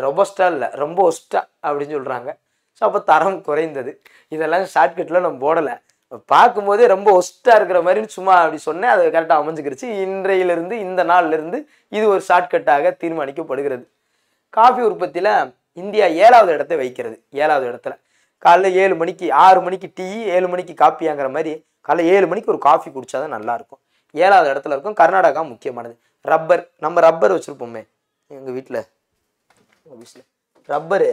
ரொபஸ்டா இல்லை ரொம்ப ஒஸ்டா அப்படின்னு சொல்கிறாங்க ஸோ அப்போ தரம் குறைந்தது இதெல்லாம் ஷார்ட்கட்டில் நம்ம போடலை பார்க்கும்போதே ரொம்ப ஒஸ்ட்டாக இருக்கிற மாதிரி சும்மா அப்படி சொன்னேன் அது கரெக்டாக அமைஞ்சுக்கிடுச்சு இன்றையிலிருந்து இந்த நாள்லேருந்து இது ஒரு ஷார்ட்கட்டாக தீர்மானிக்கப்படுகிறது காஃபி உற்பத்தியில் இந்தியா ஏழாவது இடத்தை வைக்கிறது ஏழாவது இடத்துல காலைல ஏழு மணிக்கு ஆறு மணிக்கு டீ ஏழு மணிக்கு காப்பியாங்கிற மாதிரி காலைல ஏழு மணிக்கு ஒரு காஃபி குடித்தா தான் நல்லாயிருக்கும் ஏழாவது இடத்துல இருக்கும் கர்நாடகா முக்கியமானது ரப்பர் நம்ம ரப்பர் வச்சுருப்போமே எங்கள் வீட்டில் ஆஃபீஸில் ரப்பரு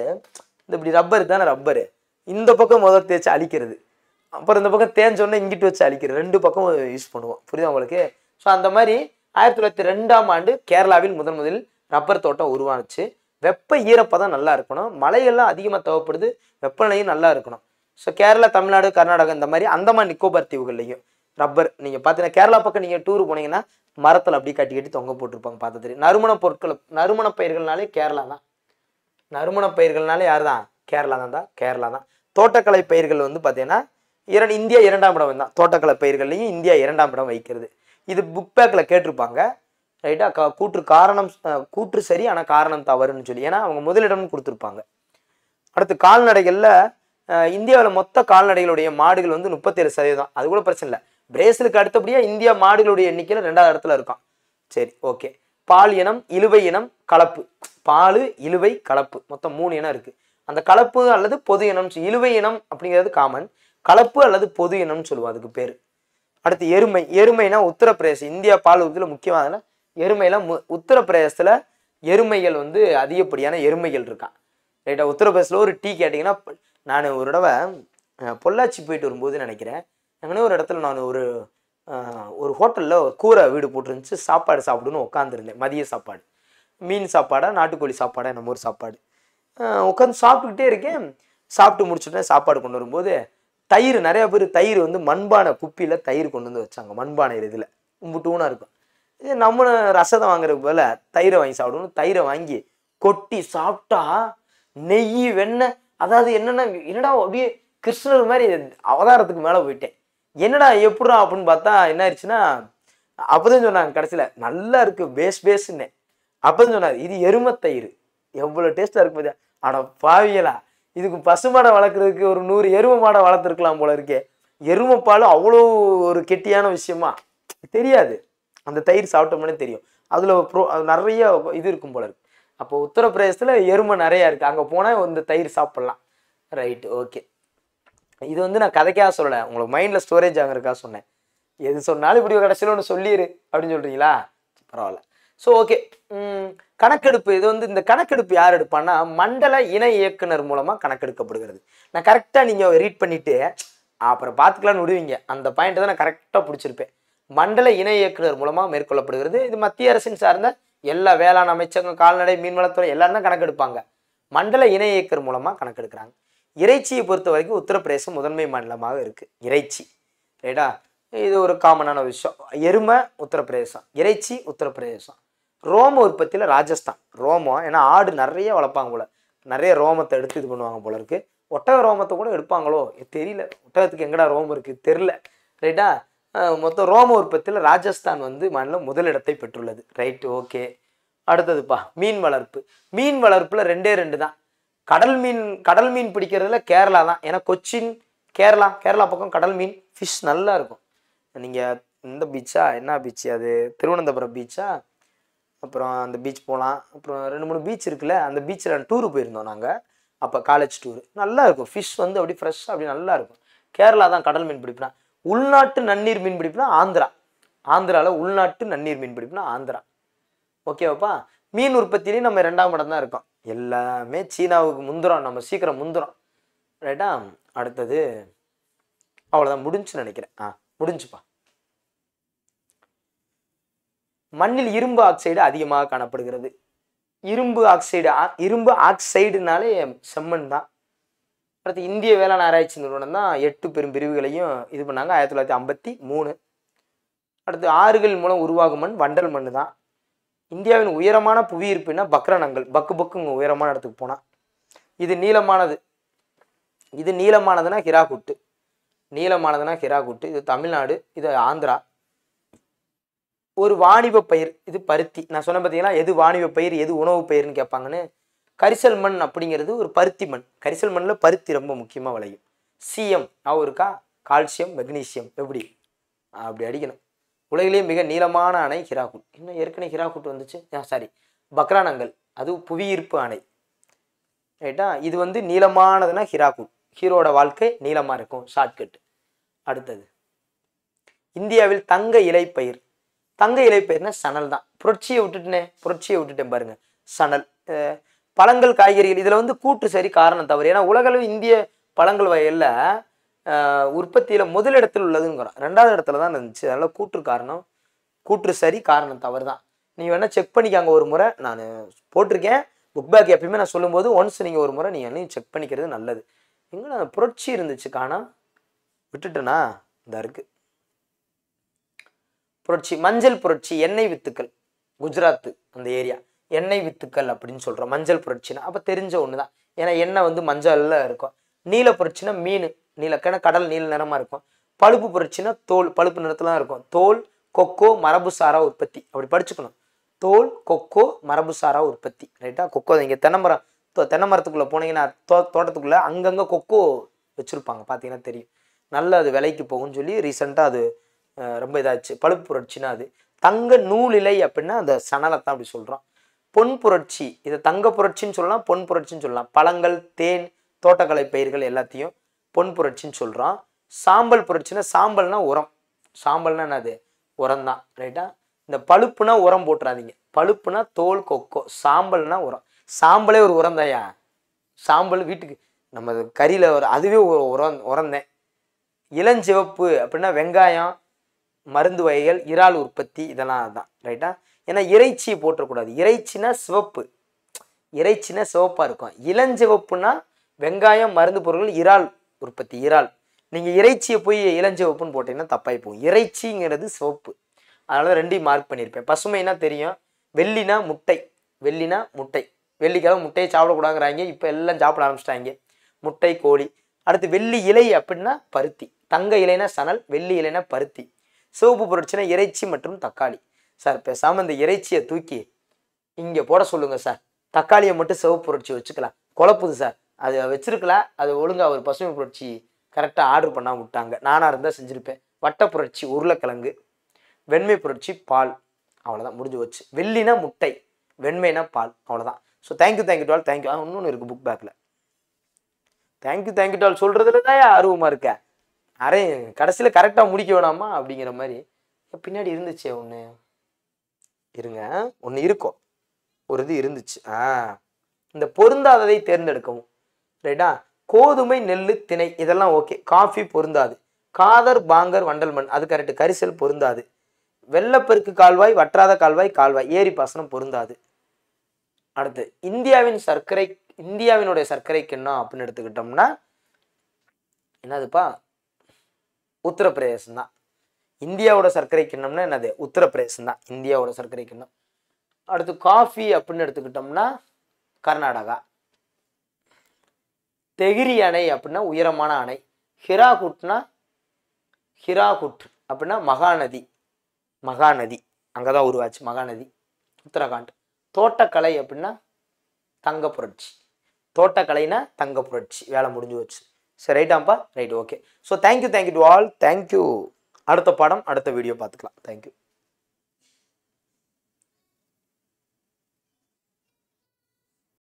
இந்த இப்படி ரப்பர் தானே ரப்பரு இந்த பக்கம் முதல் தேய்ச்சி அழிக்கிறது அப்புறம் இந்த பக்கம் தேஞ்சோடனே இங்கிட்டு வச்சு அழிக்கிறது ரெண்டு பக்கம் யூஸ் பண்ணுவோம் புரியுதா உங்களுக்கு ஸோ அந்த மாதிரி ஆயிரத்தி தொள்ளாயிரத்தி ரெண்டாம் ஆண்டு கேரளாவில் முதன் முதலில் ரப்பர் தோட்டம் உருவானுச்சு வெப்ப ஈரப்பதம் நல்லா இருக்கணும் மழையெல்லாம் அதிகமாக தேவைப்படுது வெப்பநிலையும் நல்லா இருக்கணும் ஸோ கேரளா தமிழ்நாடு கர்நாடகா இந்த மாதிரி அந்தமான் நிக்கோபார் தீவுகள்லையும் ரப்பர் நீங்கள் பார்த்தீங்கன்னா கேரளா பக்கம் நீங்கள் டூர் போனீங்கன்னா மரத்தில் அப்படியே கட்டி கட்டி தொங்க போட்டிருப்பாங்க பார்த்தது தெரியும் நறுமண பொருட்கள் நறுமண பயிர்கள்னாலே கேரளா தான் நறுமண பயிர்கள்னாலே யார் தான் கேரளா தான் தான் கேரளா தான் தோட்டக்கலை பயிர்கள் வந்து பார்த்தீங்கன்னா இரண்டு இந்தியா இரண்டாம் இடம் தான் தோட்டக்கலை பயிர்கள்லையும் இந்தியா இரண்டாம் இடம் வைக்கிறது இது புக் பேக்கில் கேட்டிருப்பாங்க ரைட்டா கூற்று காரணம் கூற்று சரி ஆனால் காரணம் தவறுன்னு சொல்லி ஏன்னா அவங்க முதலிடம் கொடுத்துருப்பாங்க அடுத்து கால்நடைகளில் இந்தியாவில் மொத்த கால்நடைகளுடைய மாடுகள் வந்து முப்பத்தேழு சதவீதம் அது கூட பிரச்சனை இல்லை பிரேசிலுக்கு அடுத்தபடியாக இந்தியா மாடுகளுடைய எண்ணிக்கையில் ரெண்டாவது இடத்துல இருக்கான் சரி ஓகே பால் இனம் இழுவை இனம் கலப்பு பால் இழுவை கலப்பு மொத்தம் மூணு இனம் இருக்குது அந்த கலப்பு அல்லது பொது இனம் இழுவை இனம் அப்படிங்கிறது காமன் கலப்பு அல்லது பொது இனம்னு சொல்லுவோம் அதுக்கு பேர் அடுத்து எருமை எருமைனா உத்தரப்பிரதேசம் இந்தியா பால் உற்பத்தியில் முக்கியமாக எருமையெல்லாம் மு உத்தரப்பிரதேசத்தில் எருமைகள் வந்து அதிகப்படியான எருமைகள் இருக்கான் ரைட்டா உத்தரப்பிரதேசத்தில் ஒரு டீ கேட்டிங்கன்னா நான் ஒரு தடவை பொள்ளாச்சி போயிட்டு வரும்போது நினைக்கிறேன் அங்கே ஒரு இடத்துல நான் ஒரு ஒரு ஹோட்டலில் கூரை வீடு போட்டுருந்துச்சு சாப்பாடு சாப்பிடுன்னு உட்காந்துருந்தேன் மதிய சாப்பாடு மீன் சாப்பாடாக நாட்டுக்கோழி சாப்பாடாக நம்ம ஒரு சாப்பாடு உட்காந்து சாப்பிட்டுக்கிட்டே இருக்கேன் சாப்பிட்டு முடிச்சுட்டேன் சாப்பாடு கொண்டு வரும்போது தயிர் நிறையா பேர் தயிர் வந்து மண்பானை குப்பியில் தயிர் கொண்டு வந்து வச்சாங்க மண்பானை இதில் கும்பிட்டூனா இருக்கும் நம்ம ரசத்தை வாங்குறதுக்கு போல தயிரை வாங்கி சாப்பிடணும் தயிரை வாங்கி கொட்டி சாப்பிட்டா நெய் வெண்ணெய் அதாவது என்னென்னா என்னடா அப்படியே கிருஷ்ணர் மாதிரி அவதாரத்துக்கு மேலே போயிட்டேன் என்னடா எப்படா அப்படின்னு பார்த்தா என்ன ஆயிடுச்சுன்னா அப்போதான் சொன்னாங்க கடைசியில் நல்லா இருக்குது பேஸ் பேஸ்ன்னு அப்போதான் சொன்னார் இது எருமை தயிர் எவ்வளோ டேஸ்ட்டாக இருக்கு பார்த்தா அட பாவியலா இதுக்கு பசு மாடை வளர்க்குறதுக்கு ஒரு நூறு எருமை மாடை வளர்த்துருக்கலாம் போல இருக்கே எருமை பாலும் அவ்வளோ ஒரு கெட்டியான விஷயமா தெரியாது அந்த தயிர் சாப்பிட்டோம்னே தெரியும் அதில் ப்ரோ நிறைய இது இருக்கும் போல இருக்குது அப்போ உத்தரப்பிரதேசத்தில் எருமை நிறையா இருக்குது அங்கே போனால் இந்த தயிர் சாப்பிட்லாம் ரைட்டு ஓகே இது வந்து நான் கதைக்காக சொல்லலை உங்களுக்கு மைண்டில் ஸ்டோரேஜ் ஆகிறதுக்காக சொன்னேன் எது சொன்னாலும் இப்படி கடைசியில் ஒன்று சொல்லிடு அப்படின்னு சொல்கிறீங்களா பரவாயில்ல ஸோ ஓகே கணக்கெடுப்பு இது வந்து இந்த கணக்கெடுப்பு யார் எடுப்பான்னா மண்டல இணை இயக்குனர் மூலமாக கணக்கெடுக்கப்படுகிறது நான் கரெக்டாக நீங்கள் ரீட் பண்ணிவிட்டு அப்புறம் பார்த்துக்கலான்னு விடுவீங்க அந்த பாயிண்ட்டை தான் நான் கரெக்டாக பிடிச்சிருப்பேன் மண்டல இணை இயக்குநர் மூலமாக மேற்கொள்ளப்படுகிறது இது மத்திய அரசின் சார்ந்த எல்லா வேளாண் அமைச்சகம் கால்நடை மீன்வளத்துறை எல்லாரும் தான் கணக்கெடுப்பாங்க மண்டல இணை இயக்கர் மூலமாக கணக்கெடுக்கிறாங்க இறைச்சியை பொறுத்த வரைக்கும் உத்தரப்பிரதேசம் முதன்மை மாநிலமாக இருக்குது இறைச்சி ரைட்டா இது ஒரு காமனான விஷயம் எருமை உத்தரப்பிரதேசம் இறைச்சி உத்தரப்பிரதேசம் ரோம உற்பத்தியில் ராஜஸ்தான் ரோமம் ஏன்னா ஆடு நிறைய வளர்ப்பாங்க போல நிறைய ரோமத்தை எடுத்து இது பண்ணுவாங்க போல இருக்குது ஒட்டக ரோமத்தை கூட எடுப்பாங்களோ தெரியல ஒட்டகத்துக்கு எங்கடா ரோமம் இருக்குது தெரில ரைட்டா மொத்தம் ரோம உற்பத்தியில் ராஜஸ்தான் வந்து மாநிலம் முதலிடத்தை பெற்றுள்ளது ரைட் ஓகே அடுத்ததுப்பா மீன் வளர்ப்பு மீன் வளர்ப்பில் ரெண்டே ரெண்டு தான் கடல் மீன் கடல் மீன் பிடிக்கிறதுல கேரளா தான் ஏன்னா கொச்சின் கேரளா கேரளா பக்கம் கடல் மீன் ஃபிஷ் நல்லா இருக்கும் நீங்கள் இந்த பீச்சா என்ன பீச் அது திருவனந்தபுரம் பீச்சா அப்புறம் அந்த பீச் போகலாம் அப்புறம் ரெண்டு மூணு பீச் இருக்குல்ல அந்த பீச்சில் டூரு போயிருந்தோம் நாங்கள் அப்போ காலேஜ் டூர் நல்லா இருக்கும் ஃபிஷ் வந்து அப்படி ஃப்ரெஷ்ஷாக அப்படி நல்லா இருக்கும் கேரளா தான் கடல் மீன் பிடிப்பினா உள்நாட்டு நன்னீர் மீன்பிடிப்புனா ஆந்திரா ஆந்திராவில் உள்நாட்டு நன்னீர் மீன்பிடிப்புனா ஆந்திரா ஓகேவாப்பா மீன் உற்பத்திலையும் நம்ம ரெண்டாம் இடம் தான் இருக்கோம் எல்லாமே சீனாவுக்கு முந்துறோம் நம்ம சீக்கிரம் முந்துறோம் ரைட்டா அடுத்தது அவ்வளோதான் முடிஞ்சு நினைக்கிறேன் ஆ முடிஞ்சுப்பா மண்ணில் இரும்பு ஆக்சைடு அதிகமாக காணப்படுகிறது இரும்பு ஆக்சைடு இரும்பு ஆக்சைடுனாலே செம்மண் தான் அடுத்து இந்திய வேளாண் ஆராய்ச்சி நிறுவனம் தான் எட்டு பெரும் பிரிவுகளையும் இது பண்ணாங்க ஆயிரத்தி தொள்ளாயிரத்தி ஐம்பத்தி மூணு அடுத்து ஆறுகள் மூலம் உருவாகும் மண் வண்டல் மண் தான் இந்தியாவின் உயரமான புவியிருப்புனா பக்ரணங்கள் பக்கு பக்குங்க உயரமான இடத்துக்கு போனால் இது நீளமானது இது நீளமானதுன்னா ஹிராகுட்டு நீளமானதுன்னா ஹிராகுட்டு இது தமிழ்நாடு இது ஆந்திரா ஒரு வாணிப பயிர் இது பருத்தி நான் சொன்ன பார்த்தீங்கன்னா எது வாணிப பயிர் எது உணவு பயிர்னு கேட்பாங்கன்னு கரிசல் மண் அப்படிங்கிறது ஒரு பருத்தி மண் கரிசல் மண்ணில் பருத்தி ரொம்ப முக்கியமாக விளையும் சிஎம் ஞாபகம் இருக்கா கால்சியம் மெக்னீசியம் எப்படி அப்படி அடிக்கணும் உலகிலேயே மிக நீளமான அணை ஹிராகுட் இன்னும் ஏற்கனவே ஹிராகுட் வந்துச்சு சாரி பக்ரானங்கள் அது புவியீர்ப்பு அணை ரைட்டா இது வந்து நீளமானதுன்னா ஹிராகுட் ஹீரோட வாழ்க்கை நீளமாக இருக்கும் ஷார்ட்கட் அடுத்தது இந்தியாவில் தங்க இலைப்பயிர் தங்க இலைப்பயிர்னா சணல் தான் புரட்சியை விட்டுட்டேனே புரட்சியை விட்டுட்டேன் பாருங்க சணல் பழங்கள் காய்கறிகள் இதில் வந்து கூட்டு சரி காரணம் தவறு ஏன்னா உலகளவு இந்திய பழங்கள் வகையில் உற்பத்தியில் முதலிடத்தில் உள்ளதுங்கிறோம் ரெண்டாவது இடத்துல தான் இருந்துச்சு அதனால் கூற்று காரணம் கூற்று சரி காரணம் தவறு தான் நீங்கள் வேணால் செக் பண்ணிக்காங்க ஒரு முறை நான் போட்டிருக்கேன் புக் பேக் எப்பயுமே நான் சொல்லும்போது ஒன்ஸ் நீங்கள் ஒரு முறை நீங்கள் செக் பண்ணிக்கிறது நல்லது எங்கே புரட்சி இருந்துச்சு காணா விட்டுட்டேனா இந்த இருக்குது புரட்சி மஞ்சள் புரட்சி எண்ணெய் வித்துக்கள் குஜராத்து அந்த ஏரியா எண்ணெய் வித்துக்கள் அப்படின்னு சொல்கிறோம் மஞ்சள் புரட்சினா அப்போ தெரிஞ்ச ஒன்று தான் ஏன்னா எண்ணெய் வந்து மஞ்சளில் இருக்கும் நீல புரட்சினா மீன் நீலக்கான கடல் நீல நிறமாக இருக்கும் பழுப்பு புரட்சினா தோல் பழுப்பு நிறத்துல தான் இருக்கும் தோல் கொக்கோ சாரா உற்பத்தி அப்படி படிச்சுக்கணும் தோல் கொக்கோ சாரா உற்பத்தி ரைட்டா கொக்கோ இங்கே தென்னமரம் தென்னை மரத்துக்குள்ளே போனீங்கன்னா தோ தோட்டத்துக்குள்ளே அங்கங்கே கொக்கோ வச்சுருப்பாங்க பார்த்தீங்கன்னா தெரியும் நல்ல அது விலைக்கு போகும்னு சொல்லி ரீசெண்டாக அது ரொம்ப இதாச்சு பழுப்பு புரட்சினா அது தங்க நூலிலை அப்படின்னா அந்த சணலை தான் அப்படி சொல்கிறோம் பொன் புரட்சி இதை தங்க புரட்சின்னு சொல்லலாம் பொன் புரட்சின்னு சொல்லலாம் பழங்கள் தேன் தோட்டக்கலை பயிர்கள் எல்லாத்தையும் பொன் புரட்சின்னு சொல்கிறோம் சாம்பல் புரட்சின்னா சாம்பல்னா உரம் சாம்பல்னா என்னது உரம் தான் ரைட்டா இந்த பழுப்புனா உரம் போட்டுறாதீங்க பழுப்புனா தோல் கொக்கோ சாம்பல்னா உரம் சாம்பலே ஒரு உரம் தாயா சாம்பல் வீட்டுக்கு நம்ம கறியில் ஒரு அதுவே ஒரு உரம் உரந்தேன் இளஞ்சிவப்பு அப்படின்னா வெங்காயம் மருந்து வகைகள் இறால் உற்பத்தி இதெல்லாம் தான் ரைட்டா ஏன்னா இறைச்சி போட்டுறக்கூடாது இறைச்சினா சிவப்பு இறைச்சினா சிவப்பாக இருக்கும் இளஞ்சிவப்புனா வெங்காயம் மருந்து பொருட்கள் இறால் உற்பத்தி இறால் நீங்கள் இறைச்சியை போய் இளஞ்சிவப்புன்னு போட்டிங்கன்னா தப்பாகி போகும் இறைச்சிங்கிறது சிவப்பு அதனால ரெண்டையும் மார்க் பண்ணியிருப்பேன் பசுமைனா தெரியும் வெள்ளினா முட்டை வெள்ளினா முட்டை வெள்ளிக்காக முட்டையை சாப்பிடக்கூடாங்கிறாங்க இப்போ எல்லாம் சாப்பிட ஆரம்பிச்சிட்டாங்க முட்டை கோழி அடுத்து வெள்ளி இலை அப்படின்னா பருத்தி தங்க இலைனா சணல் வெள்ளி இலைனா பருத்தி சிவப்பு பொருட்சினா இறைச்சி மற்றும் தக்காளி சார் பேசாமல் இந்த இறைச்சியை தூக்கி இங்கே போட சொல்லுங்கள் சார் தக்காளியை மட்டும் சிவப்பு புரட்சி வச்சுக்கலாம் குழப்புது சார் அது வச்சிருக்கல அது ஒழுங்காக ஒரு பசுமை புரட்சி கரெக்டாக ஆர்டர் பண்ணாமல் விட்டாங்க நானாக இருந்தால் செஞ்சுருப்பேன் வட்ட புரட்சி உருளைக்கிழங்கு வெண்மை புரட்சி பால் அவ்வளோதான் முடிஞ்சு வச்சு வெள்ளினா முட்டை வெண்மைனா பால் அவ்வளோதான் ஸோ தேங்க்யூ தேங்க்யூ டால் தேங்க்யூ இன்னொன்று இருக்குது புக் பேக்கில் தேங்க்யூ தேங்க்யூ டால் சொல்கிறதுல தான் ஆர்வமாக இருக்க அரை கடைசியில் கரெக்டாக முடிக்க வேணாமா அப்படிங்கிற மாதிரி பின்னாடி இருந்துச்சே ஒன்று இருங்க ஒன்று இருக்கும் ஒரு இது இருந்துச்சு ஆ இந்த பொருந்தாததை தேர்ந்தெடுக்கவும் ரைட்டா கோதுமை நெல் திணை இதெல்லாம் ஓகே காஃபி பொருந்தாது காதர் பாங்கர் வண்டல் மண் அது கரெக்டு கரிசல் பொருந்தாது வெள்ளப்பெருக்கு கால்வாய் வற்றாத கால்வாய் கால்வாய் ஏரி பாசனம் பொருந்தாது அடுத்து இந்தியாவின் சர்க்கரை இந்தியாவினுடைய சர்க்கரை கிண்ணம் அப்படின்னு எடுத்துக்கிட்டோம்னா என்னதுப்பா உத்தரப்பிரதேசம் தான் இந்தியாவோட சர்க்கரை கிண்ணம்னா என்னது உத்தரப்பிரதேசம் தான் இந்தியாவோட சர்க்கரை கிண்ணம் அடுத்து காஃபி அப்படின்னு எடுத்துக்கிட்டோம்னா கர்நாடகா தெகிரி அணை அப்படின்னா உயரமான அணை ஹிராகுட்னா ஹிராகுட் அப்படின்னா மகாநதி மகாநதி அங்கே தான் உருவாச்சு மகாநதி உத்தரகாண்ட் தோட்டக்கலை அப்படின்னா தங்க புரட்சி தோட்டக்கலைனா தங்க புரட்சி வேலை முடிஞ்சு வச்சு சரி ரைட்டாம்ப்பா right okay so thank you thank you to all thank you அடுத்த படம் அடுத்த வீடியோ பார்த்துக்கலாம் தேங்க்யூ